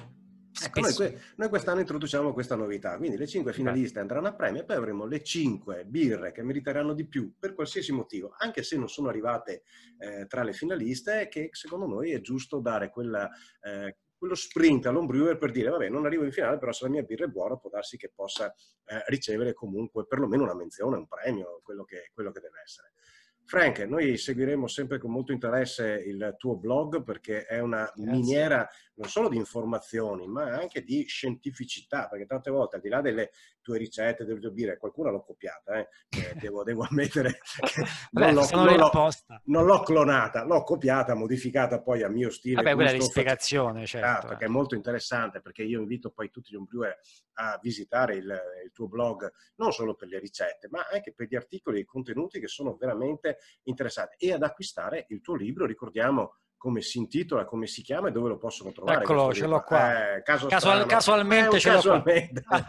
Ecco, noi, noi, quest'anno introduciamo questa novità, quindi le cinque finaliste andranno a premio e poi avremo le cinque birre che meriteranno di più per qualsiasi motivo, anche se non sono arrivate eh, tra le finaliste, che secondo noi è giusto dare quella, eh, quello sprint all'home per dire vabbè non arrivo in finale però se la mia birra è buona può darsi che possa eh, ricevere comunque perlomeno una menzione, un premio, quello che, quello che deve essere. Frank, noi seguiremo sempre con molto interesse il tuo blog perché è una Grazie. miniera non solo di informazioni, ma anche di scientificità, perché tante volte al di là delle tue ricette, devo dire, qualcuno l'ho copiata, eh, devo, devo, ammettere che non, Beh, l'ho, non, l'ho, non, l'ho, clonata, l'ho copiata, modificata poi a mio stile. Vabbè, quella è l'ispiegazione, ah, certo. Perché eh. è molto interessante, perché io invito poi tutti gli ombriue a visitare il, il tuo blog, non solo per le ricette, ma anche per gli articoli e i contenuti che sono veramente interessanti e ad acquistare il tuo libro, ricordiamo come si intitola, come si chiama e dove lo possono trovare. Eccolo, ce l'ho qua. Eh, caso Casual, casualmente eh, ce casualmente. l'ho qua.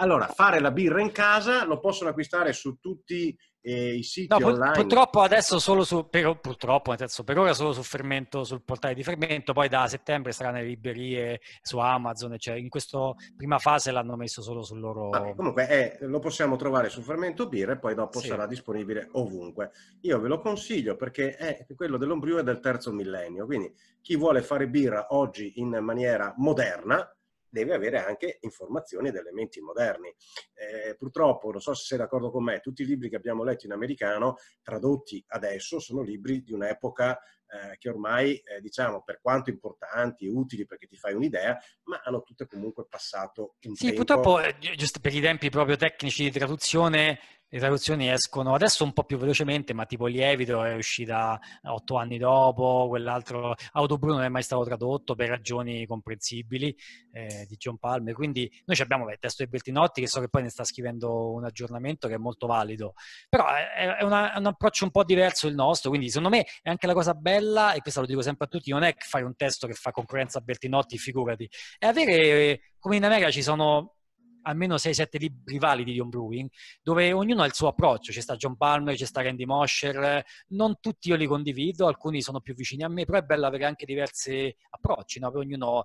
allora, fare la birra in casa lo possono acquistare su tutti e i siti no, online. Purtroppo adesso solo su, per, purtroppo, senso, per ora solo su Fermento, sul portale di Fermento, poi da settembre sarà nelle librerie su Amazon, cioè in questa prima fase l'hanno messo solo sul loro... Ah, comunque è, eh, lo possiamo trovare su Fermento Beer e poi dopo sì. sarà disponibile ovunque. Io ve lo consiglio perché è quello dell'ombrio è del terzo millennio, quindi chi vuole fare birra oggi in maniera moderna, deve avere anche informazioni ed elementi moderni. Eh, purtroppo, non so se sei d'accordo con me, tutti i libri che abbiamo letto in americano, tradotti adesso, sono libri di un'epoca eh, che ormai, eh, diciamo, per quanto importanti e utili perché ti fai un'idea, ma hanno tutte comunque passato un sì, tempo... Sì, purtroppo, eh, giusto per i tempi proprio tecnici di traduzione, le traduzioni escono adesso un po' più velocemente, ma tipo Lievito è uscita otto anni dopo, quell'altro Autobruno non è mai stato tradotto per ragioni comprensibili eh, di John Palmer. Quindi noi abbiamo il testo di Bertinotti che so che poi ne sta scrivendo un aggiornamento che è molto valido, però è, è, una, è un approccio un po' diverso il nostro, quindi secondo me è anche la cosa bella, e questo lo dico sempre a tutti, non è fare un testo che fa concorrenza a Bertinotti, figurati, è avere, come in America ci sono almeno 6-7 libri validi di brewing, dove ognuno ha il suo approccio, c'è sta John Palmer, c'è sta Randy Mosher, non tutti io li condivido, alcuni sono più vicini a me, però è bello avere anche diversi approcci, no? ognuno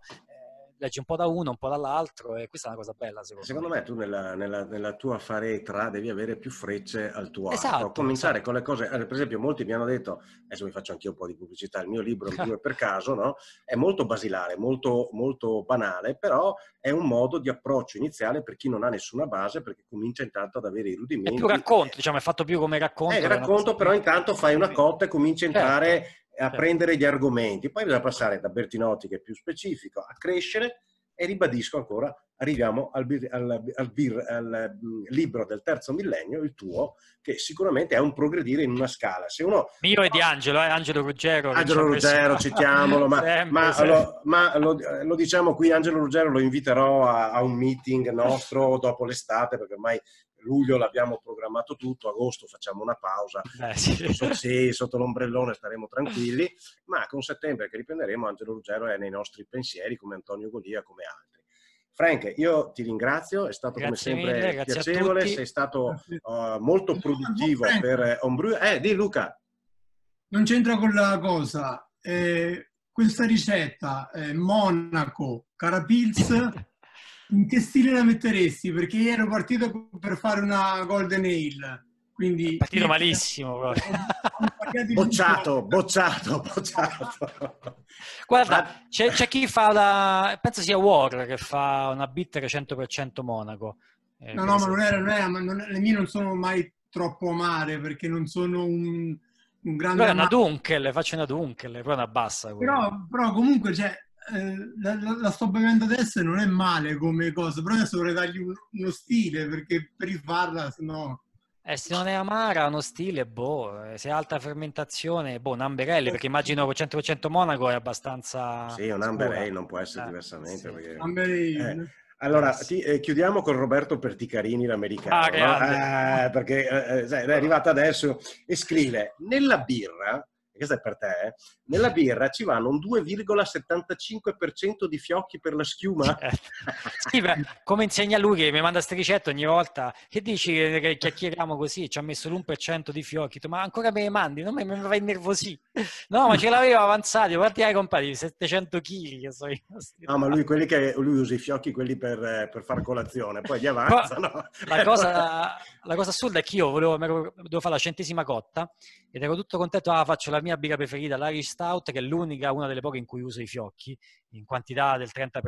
leggi un po' da uno, un po' dall'altro e questa è una cosa bella secondo, me. Secondo me tu nella, nella, nella, tua faretra devi avere più frecce al tuo esatto, arco. Cominciare esatto. con le cose, eh, per esempio molti mi hanno detto, adesso vi faccio anche io un po' di pubblicità, il mio libro, due per caso, no? è molto basilare, molto, molto banale, però è un modo di approccio iniziale per chi non ha nessuna base, perché comincia intanto ad avere i rudimenti. È più racconto, diciamo, è fatto più come racconto. È racconto, però intanto fai una cotta e cominci a entrare certo a certo. prendere gli argomenti. Poi bisogna passare da Bertinotti, che è più specifico, a crescere e ribadisco ancora, arriviamo al, bir, al, al, bir, al mm, libro del terzo millennio, il tuo, che sicuramente è un progredire in una scala. Se uno, Mio e di Angelo, eh, Angelo Ruggero. Angelo Ruggero, preso... citiamolo, ma, sempre, ma, sempre. Lo, ma lo, lo, diciamo qui, Angelo Ruggero lo inviterò a, a un meeting nostro dopo l'estate, perché ormai luglio l'abbiamo programmato tutto, agosto facciamo una pausa, eh, sì. Sotto, sì, sotto l'ombrellone staremo tranquilli, ma con settembre che riprenderemo Angelo Ruggero è nei nostri pensieri come Antonio Golia, come altri. Frank, io ti ringrazio, è stato grazie come sempre mille, piacevole, sei stato uh, molto produttivo no, per Ombrew. Eh, di Luca. Non c'entra con la cosa, eh, questa ricetta, eh, Monaco, Carapils, in che stile la metteresti? Perché io ero partito per fare una Golden Ale. Quindi è partito malissimo. bocciato, bocciato, bocciato. Guarda, c'è, c'è, chi fa la... penso sia War che fa una bitter 100% Monaco. Eh, no, no, ma non era, non era ma non, le mie non sono mai troppo amare perché non sono un, un grande... Però è una Dunkel, faccio una Dunkel, poi una bassa. Però, però comunque, cioè, eh, la, la, la, sto bevendo adesso e non è male come cosa, però adesso vorrei dargli un, uno stile perché per rifarla sennò... Eh, se non è amara, uno stile, boh, eh, se è alta fermentazione, boh, un amberelle, perché immagino 100% eh. Monaco è abbastanza... Sì, un amberelle non può essere eh, diversamente. Sì. Perché... Allora, ti, eh, chiudiamo con Roberto Perticarini, l'americano, ah, no? eh, perché eh, è arrivato adesso e scrive, nella birra questa è per te, eh? nella birra ci vanno un 2,75% di fiocchi per la schiuma. Certo. sì, beh, come insegna lui che mi manda queste ricette ogni volta, che dici che chiacchieriamo così, ci ha messo l'1% di fiocchi, ma ancora me ne mandi, non mi, mi fai nervosi. No, ma ce l'avevo avanzato, quanti hai comprati? 700 kg. So no, ma lui, quelli che, lui usa i fiocchi quelli per, eh, per far colazione, poi gli avanzano. la, cosa, la cosa assurda è che io volevo, dovevo fare la centesima cotta ed ero tutto contento, ah faccio la mia mia birra preferita, l'Irish Stout, che è l'unica, una delle poche in cui uso i fiocchi, in quantità del 30%,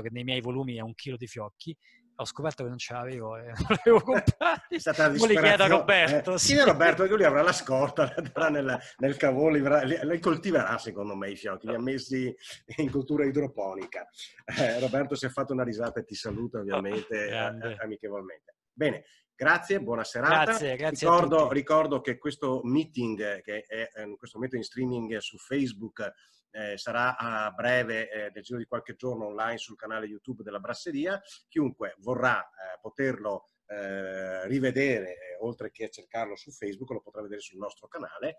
che nei miei volumi è un chilo di fiocchi, ho scoperto che non ce l'avevo e eh. non l'avevo eh, comprato. È stata la li chiedo a Roberto. Eh, sì, Roberto, perché lui avrà la scorta, andrà nel, nel cavo, li, li, coltiverà secondo me i fiocchi, li ha messi in cultura idroponica. Eh, Roberto si è fatto una risata e ti saluta ovviamente oh, amichevolmente. Bene, Grazie, buona serata. Grazie, grazie ricordo, ricordo, che questo meeting, eh, che è in eh, questo momento in streaming su Facebook, eh, sarà a breve, eh, nel giro di qualche giorno, online sul canale YouTube della Brasseria. Chiunque vorrà eh, poterlo eh, rivedere, oltre che cercarlo su Facebook, lo potrà vedere sul nostro canale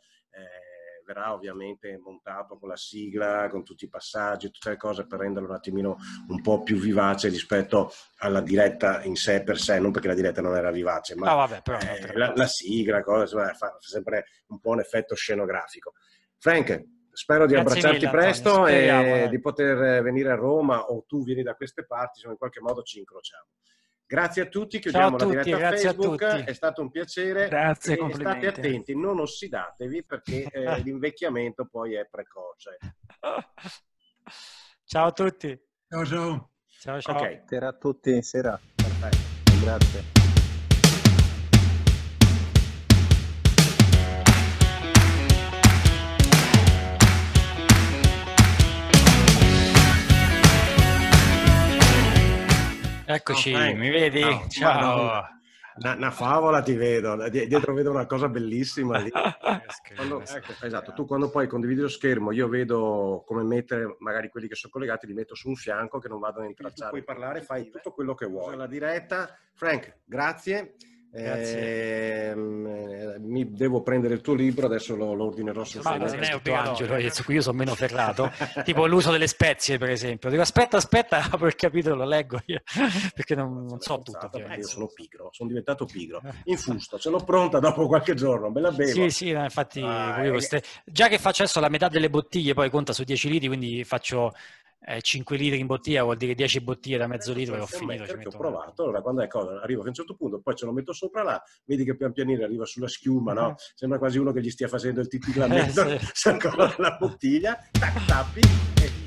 verrà ovviamente montato con la sigla, con tutti i passaggi, tutte le cose per renderlo un attimino un po' più vivace rispetto alla diretta in sé per sé, non perché la diretta non era vivace, ma ah, vabbè, però, eh, la, la, sigla, cosa, fa sempre un po' un effetto scenografico. Frank, spero di Grazie abbracciarti mille, presto Antonio, speriamo, e eh. di poter venire a Roma o tu vieni da queste parti, insomma in qualche modo ci incrociamo. Grazie a tutti, chiudiamo a tutti, la diretta Facebook, a è stato un piacere. Grazie, e state attenti, non ossidatevi perché eh, l'invecchiamento poi è precoce. Ciao a tutti. Ciao ciao. Ciao ciao. Okay. a tutti, sera. Perfetto. Grazie. Eccoci, okay. mi vedi? Ciao. Ciao. Una, una, favola ti vedo, dietro vedo una cosa bellissima lì. Quando, ecco, esatto, tu quando poi condividi lo schermo, io vedo come mettere magari quelli che sono collegati, li metto su un fianco che non vadano in intracciare. Tu puoi parlare, fai tutto quello che vuoi. La diretta, Frank, grazie. Eh, mi devo prendere il tuo libro, adesso lo, lo ordinerò sul Ma non è Angelo, su cui io sono meno ferrato, tipo l'uso delle spezie, per esempio. Dico aspetta, aspetta, apro il capitolo, lo leggo io, perché non, non so tutto. Io sono pigro, sono diventato pigro. Infusto, ce l'ho pronta dopo qualche giorno, me la Sì, sì, infatti, ah, volevo, eh, già che faccio adesso la metà delle bottiglie, poi conta su 10 litri, quindi faccio eh, 5 litri in bottiglia vuol dire 10 bottiglie da mezzo litro e ho finito. Mettere, certo, che ho provato, allora quando è cosa, ecco, arrivo a un certo punto poi ce lo metto sopra là, vedi che pian pianino arriva sulla schiuma, no? Mm-hmm. Sembra quasi uno che gli stia facendo il titillamento, eh, sì. si ancora la bottiglia, tac, tappi e